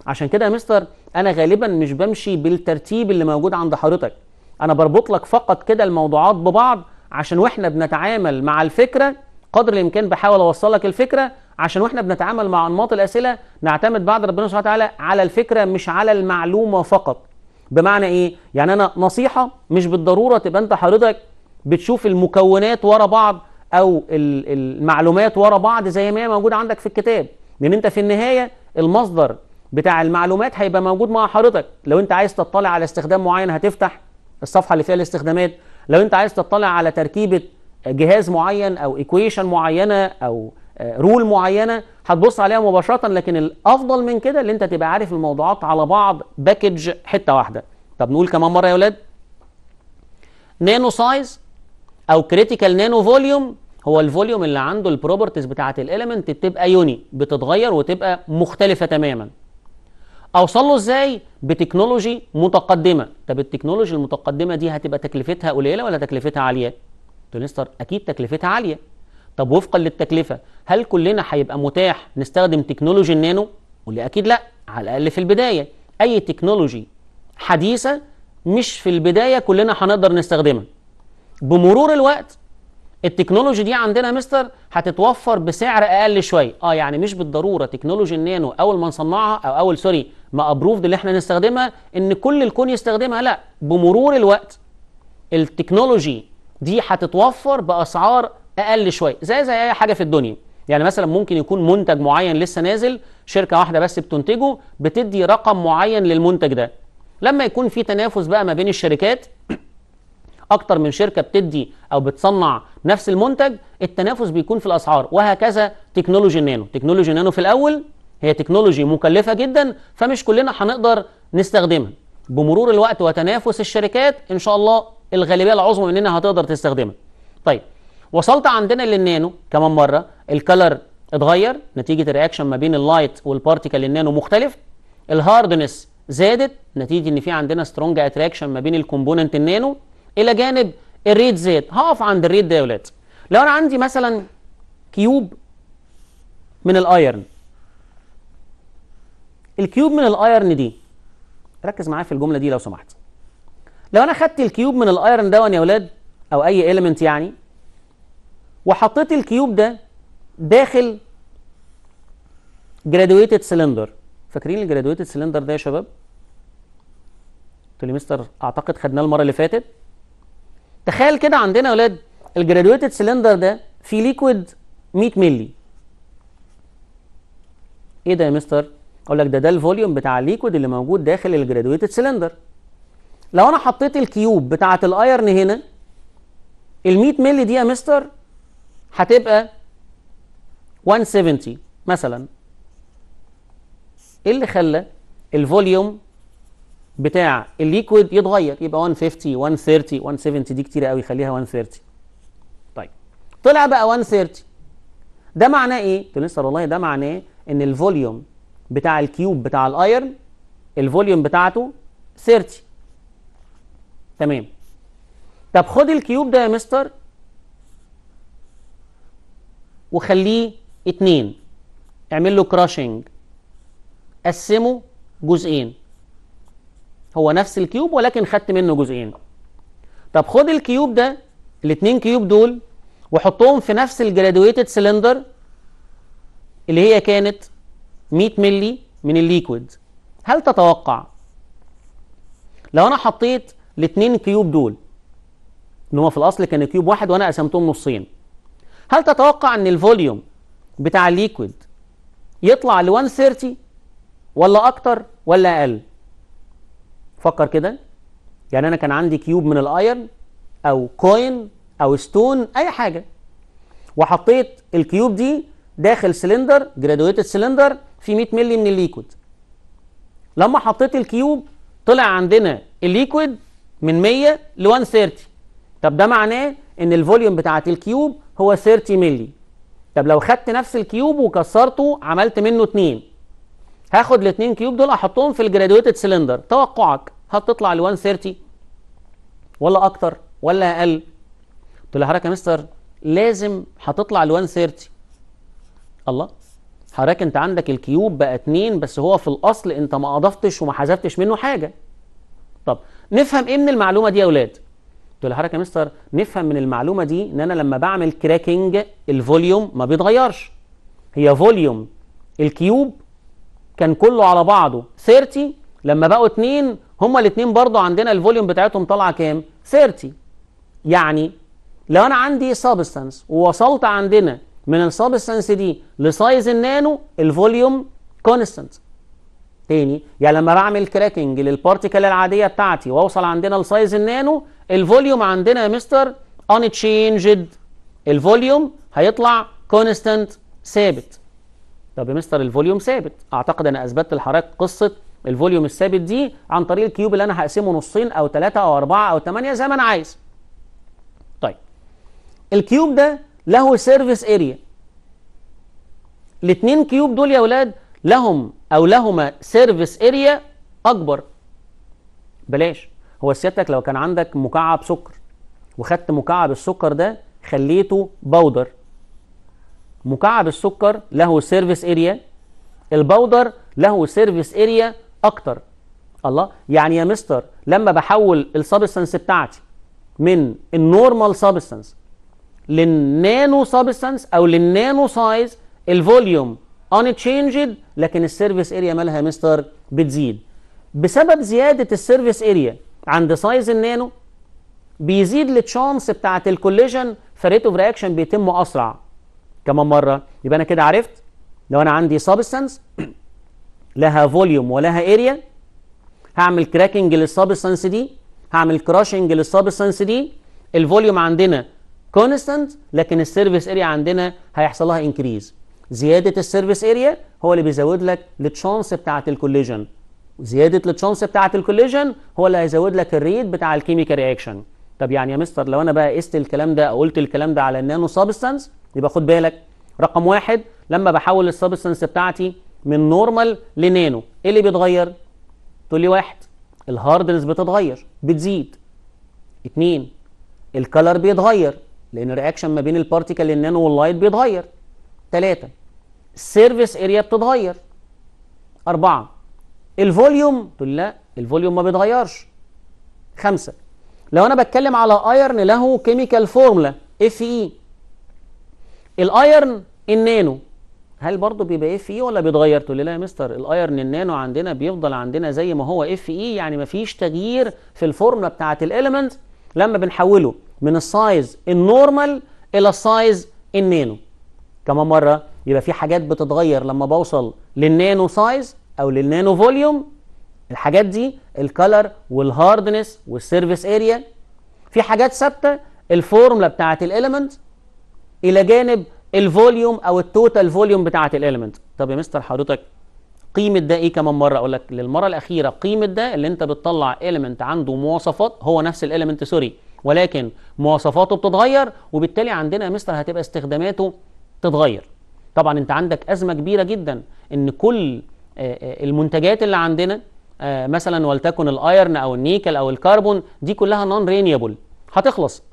عشان كده يا مستر انا غالبا مش بمشي بالترتيب اللي موجود عند حضرتك انا بربط لك فقط كده الموضوعات ببعض عشان واحنا بنتعامل مع الفكره قدر الامكان بحاول اوصل لك الفكره عشان واحنا بنتعامل مع انماط الاسئله نعتمد بعد ربنا سبحانه وتعالى على الفكره مش على المعلومه فقط بمعنى ايه يعني انا نصيحه مش بالضروره تبقى انت حضرتك بتشوف المكونات ورا بعض او المعلومات ورا بعض زي ما هي موجوده عندك في الكتاب لان انت في النهايه المصدر بتاع المعلومات هيبقى موجود مع حضرتك لو انت عايز تطلع على استخدام معين هتفتح الصفحه اللي فيها الاستخدامات لو انت عايز تطلع على تركيبه جهاز معين او ايكويشن معينه او رول آه، معينه هتبص عليها مباشره لكن الافضل من كده اللي انت تبقى عارف الموضوعات على بعض باكج حته واحده طب نقول كمان مره يا اولاد نانو سايز او كريتيكال نانو فوليوم هو الفوليوم اللي عنده البروبرتيز بتاعه الاليمنت بتبقى يوني بتتغير وتبقى مختلفه تماما اوصل له ازاي بتكنولوجي متقدمه طب التكنولوجي المتقدمه دي هتبقى تكلفتها قليله ولا تكلفتها عاليه تولينستر اكيد تكلفتها عاليه طب وفقا للتكلفه هل كلنا هيبقى متاح نستخدم تكنولوجي النانو واللي اكيد لا على الاقل في البدايه اي تكنولوجي حديثه مش في البدايه كلنا هنقدر نستخدمها بمرور الوقت التكنولوجي دي عندنا مستر هتتوفر بسعر اقل شويه اه يعني مش بالضروره تكنولوجي النانو اول ما نصنعها او اول سوري ما ابروفد اللي احنا نستخدمها ان كل الكون يستخدمها لا بمرور الوقت التكنولوجي دي هتتوفر باسعار اقل شويه زي زي اي حاجه في الدنيا يعني مثلا ممكن يكون منتج معين لسه نازل شركه واحده بس بتنتجه بتدي رقم معين للمنتج ده لما يكون في تنافس بقى ما بين الشركات اكتر من شركه بتدي او بتصنع نفس المنتج التنافس بيكون في الاسعار وهكذا تكنولوجي النانو تكنولوجي النانو في الاول هي تكنولوجي مكلفه جدا فمش كلنا هنقدر نستخدمها بمرور الوقت وتنافس الشركات ان شاء الله الغالبيه العظمى مننا هتقدر تستخدمها طيب وصلت عندنا للنانو كمان مره الكلر اتغير نتيجه الرياكشن ما بين اللايت والبارتيكل النانو مختلف الهاردنس زادت نتيجه ان في عندنا سترونج اتراكشن ما بين الكومبوننت النانو الى جانب الريت زاد هقف عند الريت ده يا ولاد لو انا عندي مثلا كيوب من الايرن الكيوب من الايرن دي ركز معايا في الجمله دي لو سمحت لو انا خدت الكيوب من الايرون ده يا ولاد او اي اليمنت يعني وحطيت الكيوب ده داخل جرادويتد سلندر فاكرين الجرادويتد سلندر ده يا شباب قلت لي مستر اعتقد خدناه المره اللي فاتت تخيل كده عندنا يا ولاد الجرادويتد سلندر ده في ليكويد 100 مللي ايه ده يا مستر اقول لك ده ده الفوليوم بتاع الليكويد اللي موجود داخل الجرادويتد سلندر لو انا حطيت الكيوب بتاعه الايرن هنا ال 100 مللي دي يا مستر هتبقى 170 مثلا ايه اللي خلى الفوليوم بتاع الليكويد يتغير يبقى 150 130 170 دي كتير قوي خليها 130 طيب طلع بقى 130 ده معناه ايه تقول لسه والله ده معناه ان الفوليوم بتاع الكيوب بتاع الايرن الفوليوم بتاعته 30 تمام طب خد الكيوب ده يا مستر وخليه اتنين اعمل له كراشنج قسمه جزئين هو نفس الكيوب ولكن خدت منه جزئين طب خد الكيوب ده الاتنين كيوب دول وحطهم في نفس الجرادويتد سلندر اللي هي كانت 100 ملي من الليكويد هل تتوقع لو انا حطيت الاثنين كيوب دول ان هو في الاصل كان كيوب واحد وانا قسمتهم نصين هل تتوقع ان الفوليوم بتاع الليكويد يطلع ل 130 ولا اكتر ولا اقل فكر كده يعني انا كان عندي كيوب من الايرن او كوين او ستون اي حاجه وحطيت الكيوب دي داخل سلندر جرادويتد سلندر في 100 مللي من الليكويد لما حطيت الكيوب طلع عندنا الليكويد من 100 ل 130 طب ده معناه ان الفوليوم بتاعت الكيوب هو 30 مللي طب لو خدت نفس الكيوب وكسرته عملت منه 2 هاخد الاثنين كيوب دول احطهم في الجرادويتد سلندر توقعك هتطلع ل 130 ولا اكتر ولا اقل قلت له حضرتك يا مستر لازم هتطلع ل 130 الله حضرتك انت عندك الكيوب بقى 2 بس هو في الاصل انت ما اضفتش وما حذفتش منه حاجه طب نفهم ايه من المعلومه دي يا اولاد قلت له حضرتك يا مستر نفهم من المعلومه دي ان انا لما بعمل كراكنج الفوليوم ما بيتغيرش هي فوليوم الكيوب كان كله على بعضه 30 لما بقوا 2 هما الاثنين برضه عندنا الفوليوم بتاعتهم طالعه كام 30 يعني لو انا عندي سابستنس ووصلت عندنا من السابستنس دي لسايز النانو الفوليوم كونستانت تاني يعني لما بعمل كراكنج للبارتيكل العاديه بتاعتي واوصل عندنا لسايز النانو الفوليوم عندنا يا مستر ان تشينجد الفوليوم هيطلع كونستانت ثابت طب يا مستر الفوليوم ثابت اعتقد انا اثبتت لحضرتك قصه الفوليوم الثابت دي عن طريق الكيوب اللي انا هقسمه نصين او ثلاثه او اربعه او ثمانيه زي ما انا عايز طيب الكيوب ده له سيرفيس اريا الاثنين كيوب دول يا اولاد لهم او لهما سيرفيس اريا اكبر بلاش هو سيادتك لو كان عندك مكعب سكر وخدت مكعب السكر ده خليته باودر مكعب السكر له سيرفيس اريا الباودر له سيرفيس اريا اكتر الله يعني يا مستر لما بحول السبستنس بتاعتي من النورمال سبستنس للنانو سبستنس او للنانو سايز الفوليوم unchanged لكن السيرفيس اريا مالها يا مستر بتزيد بسبب زياده السيرفيس اريا عند سايز النانو بيزيد التشانس بتاعه الكوليجن فريت اوف رياكشن بيتم اسرع كمان مره يبقى انا كده عرفت لو انا عندي سبستانس لها فوليوم ولها اريا هعمل كراكنج للسبستانس دي هعمل كراشنج للسبستانس دي الفوليوم عندنا كونستانت لكن السيرفيس اريا عندنا هيحصل لها انكريز زياده السيرفيس اريا هو اللي بيزود لك التشانس بتاعه الكوليجن زياده التشانس بتاعه الكوليجن هو اللي هيزود لك الريت بتاع الكيميكال رياكشن طب يعني يا مستر لو انا بقى قست الكلام ده او قلت الكلام ده على النانو سابستنس يبقى خد بالك رقم واحد لما بحول السابستنس بتاعتي من نورمال لنانو ايه اللي بيتغير تقول لي واحد الهاردنس بتتغير بتزيد اتنين الكلر بيتغير لان الرياكشن ما بين البارتيكل النانو واللايت بيتغير تلاتة السيرفيس اريا بتتغير أربعة الفوليوم تقول لا الفوليوم ما بيتغيرش خمسة لو أنا بتكلم على ايرن له كيميكال فورملا اف اي الايرن النانو هل برضه بيبقى اف اي ولا بيتغير تقول لي لا يا مستر الايرن النانو عندنا بيفضل عندنا زي ما هو اف اي يعني ما فيش تغيير في الفورملا بتاعه الاليمنت لما بنحوله من السايز النورمال الى السايز النانو كمان مره يبقى في حاجات بتتغير لما بوصل للنانو سايز او للنانو فوليوم الحاجات دي الكلر والهاردنس والسيرفيس اريا في حاجات ثابته الفورملا بتاعه الاليمنت الى جانب الفوليوم او التوتال فوليوم بتاعه الاليمنت طب يا مستر حضرتك قيمه ده ايه كمان مره اقول لك للمره الاخيره قيمه ده اللي انت بتطلع اليمنت عنده مواصفات هو نفس الاليمنت سوري ولكن مواصفاته بتتغير وبالتالي عندنا يا مستر هتبقى استخداماته تتغير طبعا انت عندك ازمه كبيره جدا ان كل آه، آه، المنتجات اللي عندنا آه، مثلا ولتكن الايرن او النيكل او الكربون دي كلها نون رينيبل هتخلص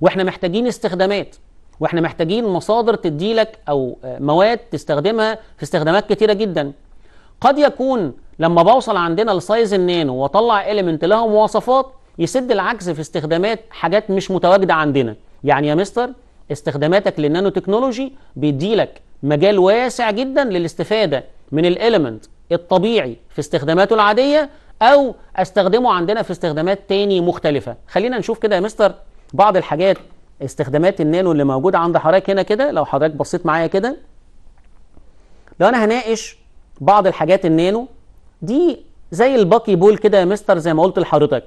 واحنا محتاجين استخدامات واحنا محتاجين مصادر تدي لك او مواد تستخدمها في استخدامات كتيره جدا قد يكون لما بوصل عندنا لسايز النانو واطلع اليمنت لها مواصفات يسد العجز في استخدامات حاجات مش متواجده عندنا يعني يا مستر استخداماتك للنانو تكنولوجي بيديلك مجال واسع جدا للاستفاده من الاليمنت الطبيعي في استخداماته العاديه او استخدمه عندنا في استخدامات تاني مختلفه خلينا نشوف كده يا مستر بعض الحاجات استخدامات النانو اللي موجوده عند حضرتك هنا كده لو حضرتك بصيت معايا كده لو انا هناقش بعض الحاجات النانو دي زي الباكي بول كده يا مستر زي ما قلت لحضرتك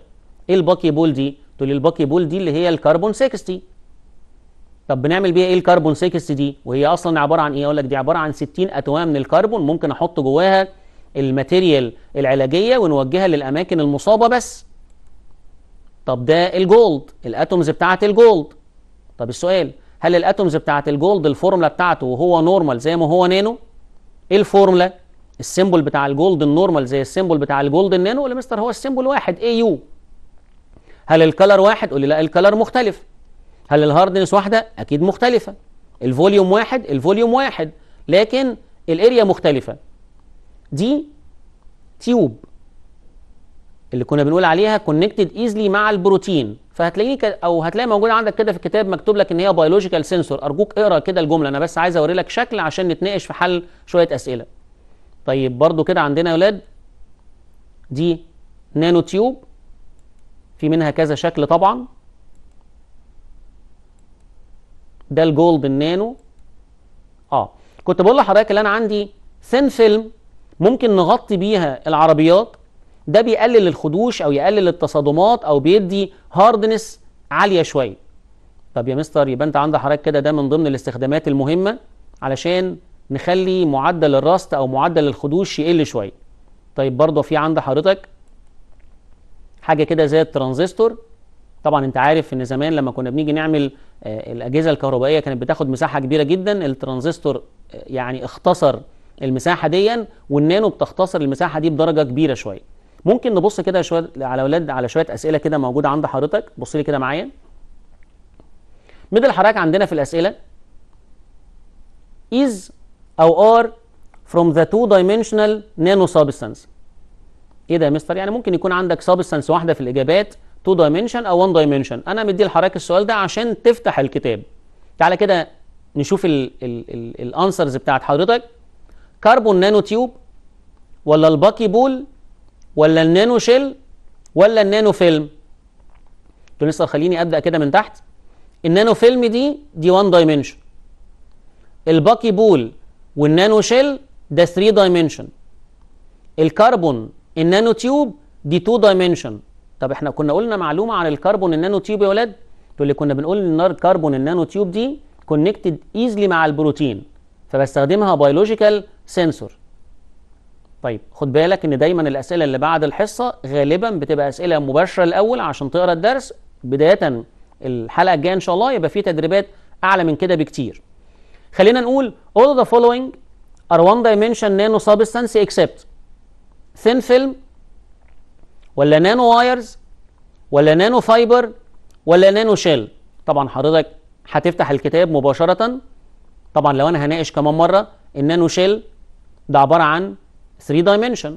ايه الباكي بول دي تقول لي الباكي بول دي اللي هي الكربون 60 طب بنعمل بيها ايه الكربون 6 دي وهي اصلا عباره عن ايه اقول لك دي عباره عن 60 اتوام من الكربون ممكن احط جواها الماتيريال العلاجيه ونوجهها للاماكن المصابه بس طب ده الجولد الاتومز بتاعه الجولد طب السؤال هل الاتومز بتاعه الجولد الفورمولا بتاعته وهو نورمال زي ما هو نانو ايه الفورمولا السيمبل بتاع الجولد النورمال زي السيمبل بتاع الجولد النانو ولا مستر هو السيمبل واحد اي يو هل الكلر واحد قول لي لا الكلر مختلف هل الهاردنس واحده اكيد مختلفه الفوليوم واحد الفوليوم واحد لكن الاريا مختلفه دي تيوب اللي كنا بنقول عليها كونكتد ايزلي مع البروتين فهتلاقيه ك... او هتلاقي موجود عندك كده في الكتاب مكتوب لك ان هي بيولوجيكال سنسور ارجوك اقرا كده الجمله انا بس عايز اوري لك شكل عشان نتناقش في حل شويه اسئله طيب برضو كده عندنا يا ولاد دي نانو تيوب في منها كذا شكل طبعا ده الجولد النانو اه كنت بقول لحضرتك ان انا عندي سن فيلم ممكن نغطي بيها العربيات ده بيقلل الخدوش او يقلل التصادمات او بيدي هاردنس عاليه شويه طب يا مستر يبقى انت عندك حضرتك كده ده من ضمن الاستخدامات المهمه علشان نخلي معدل الرست او معدل الخدوش يقل شويه طيب برضه في عند حضرتك حاجه كده زي الترانزستور طبعا انت عارف ان زمان لما كنا بنيجي نعمل آه، الاجهزه الكهربائيه كانت بتاخد مساحه كبيره جدا الترانزستور آه، يعني اختصر المساحه دي والنانو بتختصر المساحه دي بدرجه كبيره شويه ممكن نبص كده شويه على ولاد على شويه اسئله كده موجوده عند حضرتك بص لي كده معايا مدى الحراك عندنا في الاسئله is او ار from the two dimensional nano substance ايه ده يا مستر يعني ممكن يكون عندك سبستانس واحده في الاجابات تو دايمنشن او وان دايمنشن انا مدي لحضرتك السؤال ده عشان تفتح الكتاب تعالى كده نشوف الانسرز بتاعت حضرتك كربون نانو تيوب ولا الباكي بول ولا النانو شيل ولا النانو فيلم دول لسه خليني ابدا كده من تحت النانو فيلم دي دي 1 دايمنشن الباكي بول والنانو شيل ده 3 دايمنشن الكربون النانو تيوب دي 2 دايمنشن طب احنا كنا قلنا معلومه عن الكربون النانو تيوب يا ولاد تقول لي كنا بنقول ان الكربون النانو تيوب دي كونكتد ايزلي مع البروتين فبستخدمها بايولوجيكال سنسور طيب خد بالك ان دايما الاسئله اللي بعد الحصه غالبا بتبقى اسئله مباشره الاول عشان تقرا الدرس بدايه الحلقه الجايه ان شاء الله يبقى في تدريبات اعلى من كده بكتير خلينا نقول all the following are one dimension nano substance except thin film ولا نانو وايرز ولا نانو فايبر ولا نانو شيل طبعا حضرتك هتفتح الكتاب مباشره طبعا لو انا هناقش كمان مره النانو شيل ده عباره عن 3 دايمنشن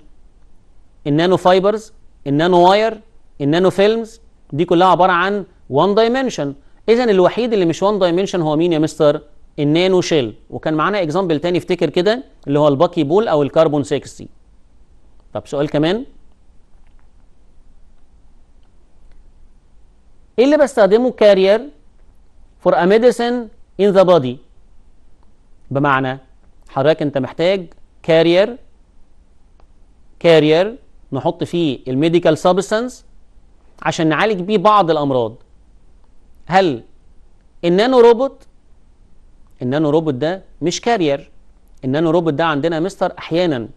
النانو فايبرز النانو واير النانو فيلمز دي كلها عباره عن 1 دايمنشن اذا الوحيد اللي مش 1 دايمنشن هو مين يا مستر النانو شيل وكان معانا اكزامبل تاني افتكر كده اللي هو الباكي بول او الكربون 60 طب سؤال كمان ايه اللي بستخدمه كارير فور ا ميديسن ان ذا بودي بمعنى حضرتك انت محتاج كارير كارير نحط فيه الميديكال سابستنس عشان نعالج بيه بعض الامراض هل النانو روبوت النانو روبوت ده مش كارير النانو روبوت ده عندنا مستر احيانا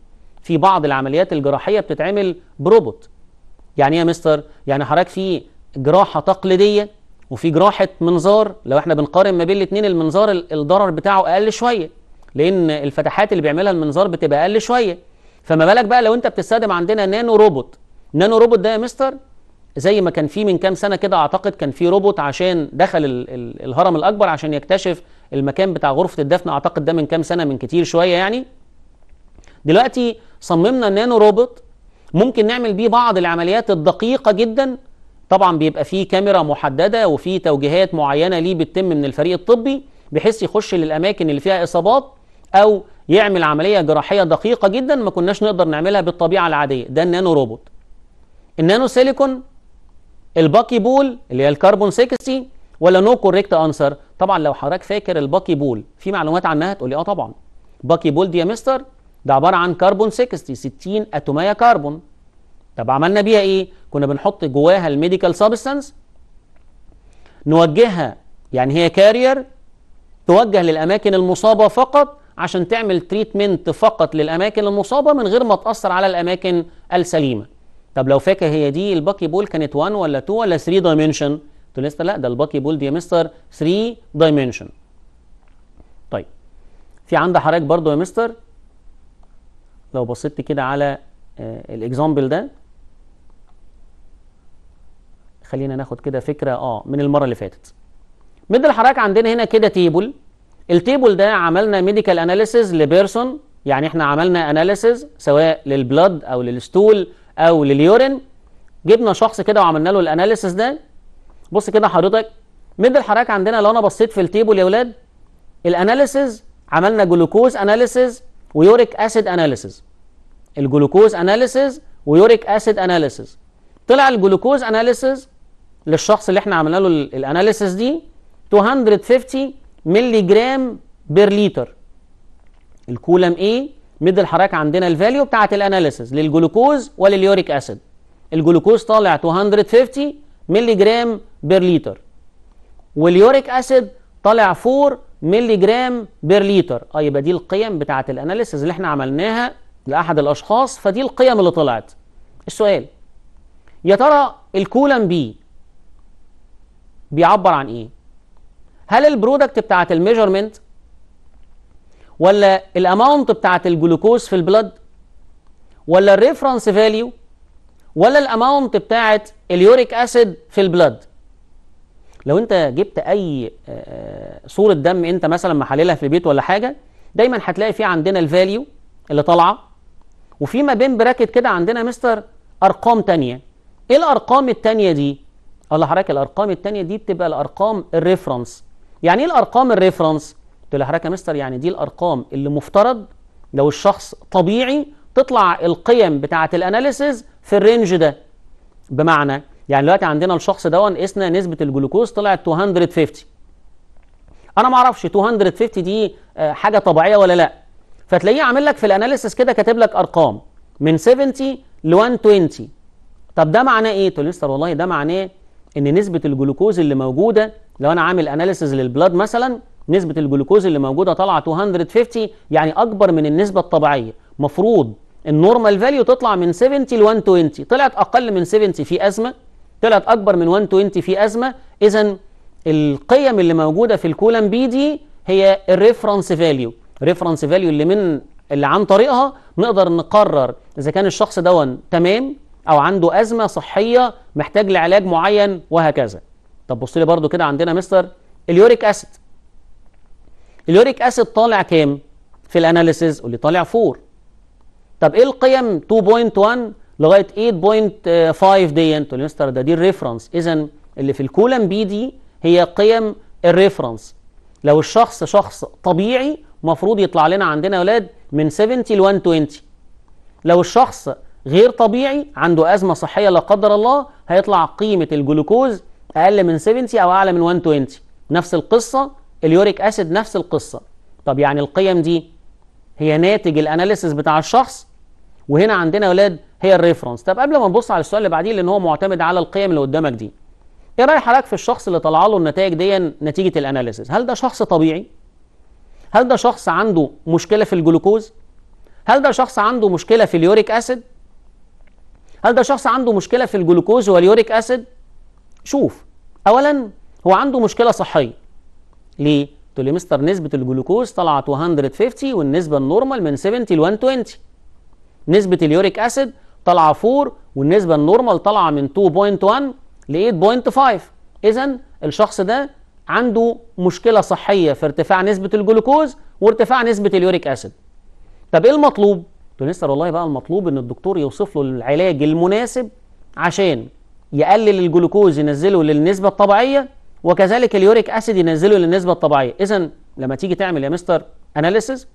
في بعض العمليات الجراحيه بتتعمل بروبوت يعني ايه يا مستر يعني حضرتك في جراحه تقليديه وفي جراحه منظار لو احنا بنقارن ما بين الاثنين المنظار الضرر بتاعه اقل شويه لان الفتحات اللي بيعملها المنظار بتبقى اقل شويه فما بالك بقى لو انت بتستخدم عندنا نانو روبوت نانو روبوت ده يا مستر زي ما كان في من كام سنه كده اعتقد كان في روبوت عشان دخل الـ الـ الهرم الاكبر عشان يكتشف المكان بتاع غرفه الدفن اعتقد ده من كام سنه من كتير شويه يعني دلوقتي صممنا نانو روبوت ممكن نعمل بيه بعض العمليات الدقيقه جدا طبعا بيبقى فيه كاميرا محدده وفي توجيهات معينه ليه بتتم من الفريق الطبي بحيث يخش للاماكن اللي فيها اصابات او يعمل عمليه جراحيه دقيقه جدا ما كناش نقدر نعملها بالطبيعه العاديه ده النانو روبوت النانو سيليكون الباكي بول اللي هي الكربون 60 ولا نو كوريكت انسر طبعا لو حضرتك فاكر الباكي بول في معلومات عنها تقول لي اه طبعا باكي بول دي يا مستر ده عباره عن كربون 60 60 اتوميه كربون طب عملنا بيها ايه كنا بنحط جواها الميديكال سابستنس نوجهها يعني هي كارير توجه للاماكن المصابه فقط عشان تعمل تريتمنت فقط للاماكن المصابه من غير ما تاثر على الاماكن السليمه طب لو فاكر هي دي الباكي بول كانت 1 ولا 2 ولا 3 دايمنشن قلت لسه لا ده الباكي بول دي يا مستر 3 دايمنشن طيب في عند حضرتك برضو يا مستر لو بصيت كده على آه، الاكزامبل ده خلينا ناخد كده فكره اه من المره اللي فاتت مد الحراك عندنا هنا كده تيبل التيبل ده عملنا ميديكال اناليسز لبيرسون يعني احنا عملنا اناليسز سواء للبلد او للستول او لليورين جبنا شخص كده وعملنا له الاناليسز ده بص كده حضرتك مد الحراك عندنا لو انا بصيت في التيبل يا اولاد الاناليسز عملنا جلوكوز اناليسز ويوريك اسيد اناليسز الجلوكوز اناليسز ويوريك اسيد اناليسز طلع الجلوكوز اناليسز للشخص اللي احنا عملنا له الاناليسيس دي 250 مللي جرام بير لتر الكولم ايه مد الحركه عندنا الفاليو بتاعه الاناليسيس للجلوكوز ولليوريك اسيد الجلوكوز طالع 250 مللي جرام بير لتر واليوريك اسيد طالع 4 مللي جرام بير لتر اه يبقى دي القيم بتاعه الاناليسيس اللي احنا عملناها لاحد الاشخاص فدي القيم اللي طلعت السؤال يا ترى الكولم بي بيعبر عن ايه هل البرودكت بتاعت الميجرمنت ولا الاماونت بتاعت الجلوكوز في البلد ولا الريفرنس فاليو ولا الاماونت بتاعت اليوريك اسيد في البلد لو انت جبت اي آه، آه، صوره دم انت مثلا محللها في البيت ولا حاجه دايما هتلاقي في عندنا الفاليو اللي طالعه وفي ما بين براكت كده عندنا مستر ارقام تانية ايه الارقام التانية دي قال لحضرتك الارقام الثانيه دي بتبقى الارقام الريفرنس يعني ايه الارقام الريفرنس قلت لحضرتك يا مستر يعني دي الارقام اللي مفترض لو الشخص طبيعي تطلع القيم بتاعه الاناليسز في الرينج ده بمعنى يعني دلوقتي عندنا الشخص ده قسنا نسبه الجلوكوز طلعت 250 انا ما اعرفش 250 دي آه، حاجه طبيعيه ولا لا فتلاقيه عامل لك في الاناليسز كده كاتب لك ارقام من 70 ل 120 طب ده معناه ايه؟ تقول مستر والله ده معناه ان نسبه الجلوكوز اللي موجوده لو انا عامل اناليسز للبلاد مثلا نسبه الجلوكوز اللي موجوده طالعه 250 يعني اكبر من النسبه الطبيعيه مفروض النورمال فاليو تطلع من 70 ل 120 طلعت اقل من 70 في ازمه طلعت اكبر من 120 في ازمه اذا القيم اللي موجوده في الكولم بي دي هي الريفرنس فاليو ريفرنس فاليو اللي من اللي عن طريقها نقدر نقرر اذا كان الشخص دون تمام او عنده ازمه صحيه محتاج لعلاج معين وهكذا طب بص لي برده كده عندنا مستر اليوريك اسيد اليوريك اسيد طالع كام في الاناليسيز قول لي طالع 4 طب ايه القيم 2.1 لغايه 8.5 دي انت يا مستر ده دي الريفرنس اذا اللي في الكولم بي دي هي قيم الريفرنس لو الشخص شخص طبيعي مفروض يطلع لنا عندنا يا ولاد من 70 ل 120 لو الشخص غير طبيعي عنده ازمه صحيه لا قدر الله هيطلع قيمه الجلوكوز اقل من 70 او اعلى من 120 نفس القصه اليوريك اسيد نفس القصه طب يعني القيم دي هي ناتج الاناليسيس بتاع الشخص وهنا عندنا يا ولاد هي الريفرنس طب قبل ما نبص على السؤال اللي بعديه لان هو معتمد على القيم اللي قدامك دي ايه راي حضرتك في الشخص اللي طالعه له النتائج دي نتيجه الاناليسيس هل ده شخص طبيعي هل ده شخص عنده مشكله في الجلوكوز هل ده شخص عنده مشكله في اليوريك اسيد هل ده شخص عنده مشكله في الجلوكوز واليوريك اسيد شوف اولا هو عنده مشكله صحيه ليه تقول لي مستر نسبه الجلوكوز طلعت 150 والنسبه النورمال من 70 ل 120 نسبه اليوريك اسيد طالعه 4 والنسبه النورمال طالعه من 2.1 ل 8.5 اذا الشخص ده عنده مشكله صحيه في ارتفاع نسبه الجلوكوز وارتفاع نسبه اليوريك اسيد طب ايه المطلوب بنسال والله بقى المطلوب ان الدكتور يوصف له العلاج المناسب عشان يقلل الجلوكوز ينزله للنسبه الطبيعيه وكذلك اليوريك اسيد ينزله للنسبه الطبيعيه اذا لما تيجي تعمل يا مستر اناليسز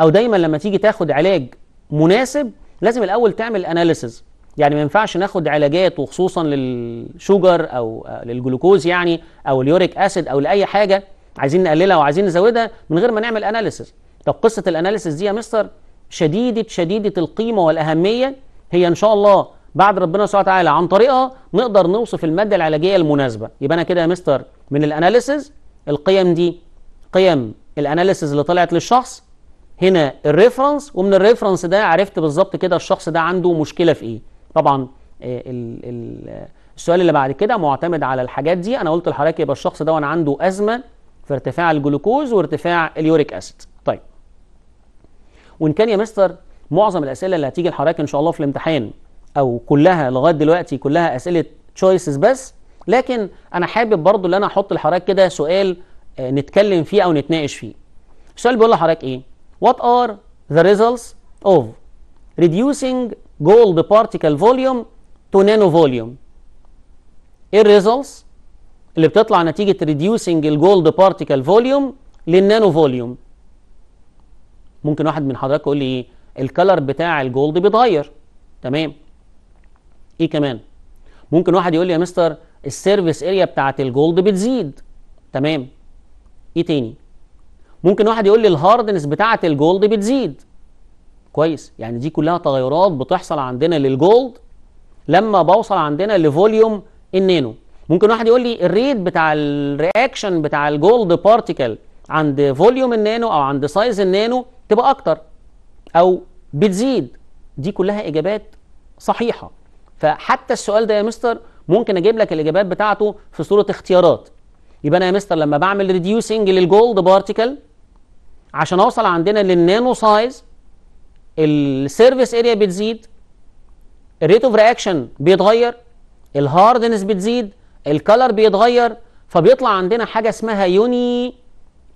او دايما لما تيجي تاخد علاج مناسب لازم الاول تعمل اناليسز يعني ما ينفعش ناخد علاجات وخصوصا للشوجر او للجلوكوز يعني او اليوريك اسيد او لاي حاجه عايزين نقللها وعايزين نزودها من غير ما نعمل اناليسز طب قصه الاناليسز دي يا مستر شديدة شديدة القيمة والأهمية هي إن شاء الله بعد ربنا سبحانه وتعالى عن طريقها نقدر نوصف المادة العلاجية المناسبة يبقى أنا كده يا مستر من الأناليسز القيم دي قيم الأناليسز اللي طلعت للشخص هنا الريفرنس ومن الريفرنس ده عرفت بالظبط كده الشخص ده عنده مشكلة في إيه طبعا آه، السؤال اللي بعد كده معتمد على الحاجات دي أنا قلت لحضرتك يبقى الشخص ده وأنا عنده أزمة في ارتفاع الجلوكوز وارتفاع اليوريك أسيد وان كان يا مستر معظم الاسئله اللي هتيجي لحضرتك ان شاء الله في الامتحان او كلها لغايه دلوقتي كلها اسئله تشويسز بس لكن انا حابب برضو ان انا احط لحضرتك كده سؤال آه، نتكلم فيه او نتناقش فيه السؤال بيقول لحضرتك ايه what are the results of reducing gold particle volume to nano volume ايه الريزلتس اللي بتطلع نتيجه reducing الجولد بارتيكل فوليوم للنانو فوليوم ممكن واحد من حضراتكم يقول لي ايه الكلر بتاع الجولد بيتغير تمام ايه كمان ممكن واحد يقول لي يا مستر السيرفيس اريا بتاعت الجولد بتزيد تمام ايه تاني ممكن واحد يقول لي الهاردنس بتاعت الجولد بتزيد كويس يعني دي كلها تغيرات بتحصل عندنا للجولد لما بوصل عندنا لفوليوم النانو ممكن واحد يقول لي الريت بتاع الرياكشن بتاع الجولد بارتيكل عند فوليوم النانو او عند سايز النانو تبقى اكتر او بتزيد دي كلها اجابات صحيحه فحتى السؤال ده يا مستر ممكن اجيب لك الاجابات بتاعته في صوره اختيارات يبقى انا يا مستر لما بعمل ريديوسنج للجولد بارتيكل عشان اوصل عندنا للنانو سايز السيرفيس اريا بتزيد الريت اوف رياكشن بيتغير الهاردنس بتزيد الكلر بيتغير فبيطلع عندنا حاجه اسمها يوني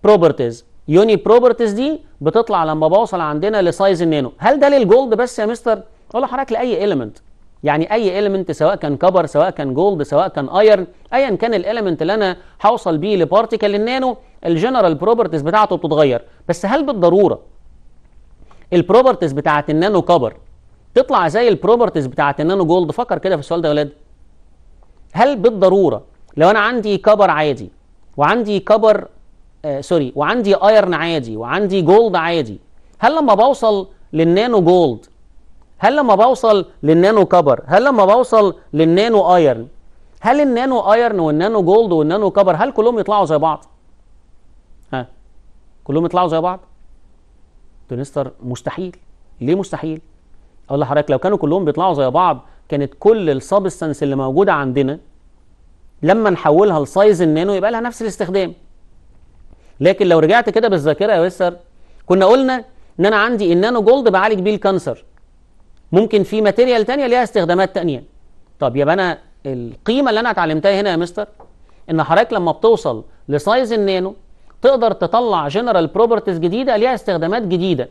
بروبرتيز يوني بروبرتيز دي بتطلع لما بوصل عندنا لسايز النانو هل ده للجولد بس يا مستر اقول لحضرتك لاي اليمنت يعني اي اليمنت سواء كان كبر سواء كان جولد سواء كان ايرن ايا كان الاليمنت اللي انا هوصل بيه لبارتيكل النانو الجنرال بروبرتيز بتاعته بتتغير بس هل بالضروره البروبرتيز بتاعه النانو كبر تطلع زي البروبرتيز بتاعه النانو جولد فكر كده في السؤال ده يا ولاد هل بالضروره لو انا عندي كبر عادي وعندي كبر آه سوري وعندي ايرن عادي وعندي جولد عادي هل لما بوصل للنانو جولد هل لما بوصل للنانو كبر هل لما بوصل للنانو ايرن هل النانو ايرن والنانو جولد والنانو كبر هل كلهم يطلعوا زي بعض ها كلهم يطلعوا زي بعض تونستر مستحيل ليه مستحيل اقول لحضرتك لو كانوا كلهم بيطلعوا زي بعض كانت كل السابستنس اللي موجوده عندنا لما نحولها لسايز النانو يبقى لها نفس الاستخدام لكن لو رجعت كده بالذاكره يا مستر كنا قلنا ان انا عندي النانو جولد بعالج بيه الكانسر ممكن في ماتيريال تانية ليها استخدامات تانية طب يبقى انا القيمه اللي انا اتعلمتها هنا يا مستر ان حضرتك لما بتوصل لسايز النانو تقدر تطلع جنرال بروبرتيز جديده ليها استخدامات جديده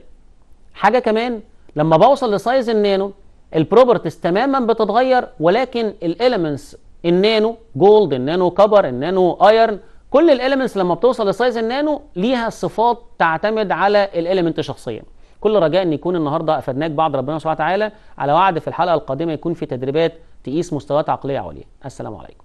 حاجه كمان لما بوصل لسايز النانو البروبرتيز تماما بتتغير ولكن الاليمنتس النانو جولد النانو كبر النانو ايرن كل الاليمنتس لما بتوصل لسايز النانو ليها صفات تعتمد على الاليمنت شخصيا كل رجاء ان يكون النهارده افدناك بعض ربنا سبحانه وتعالى على وعد في الحلقه القادمه يكون في تدريبات تقيس مستويات عقليه عليا السلام عليكم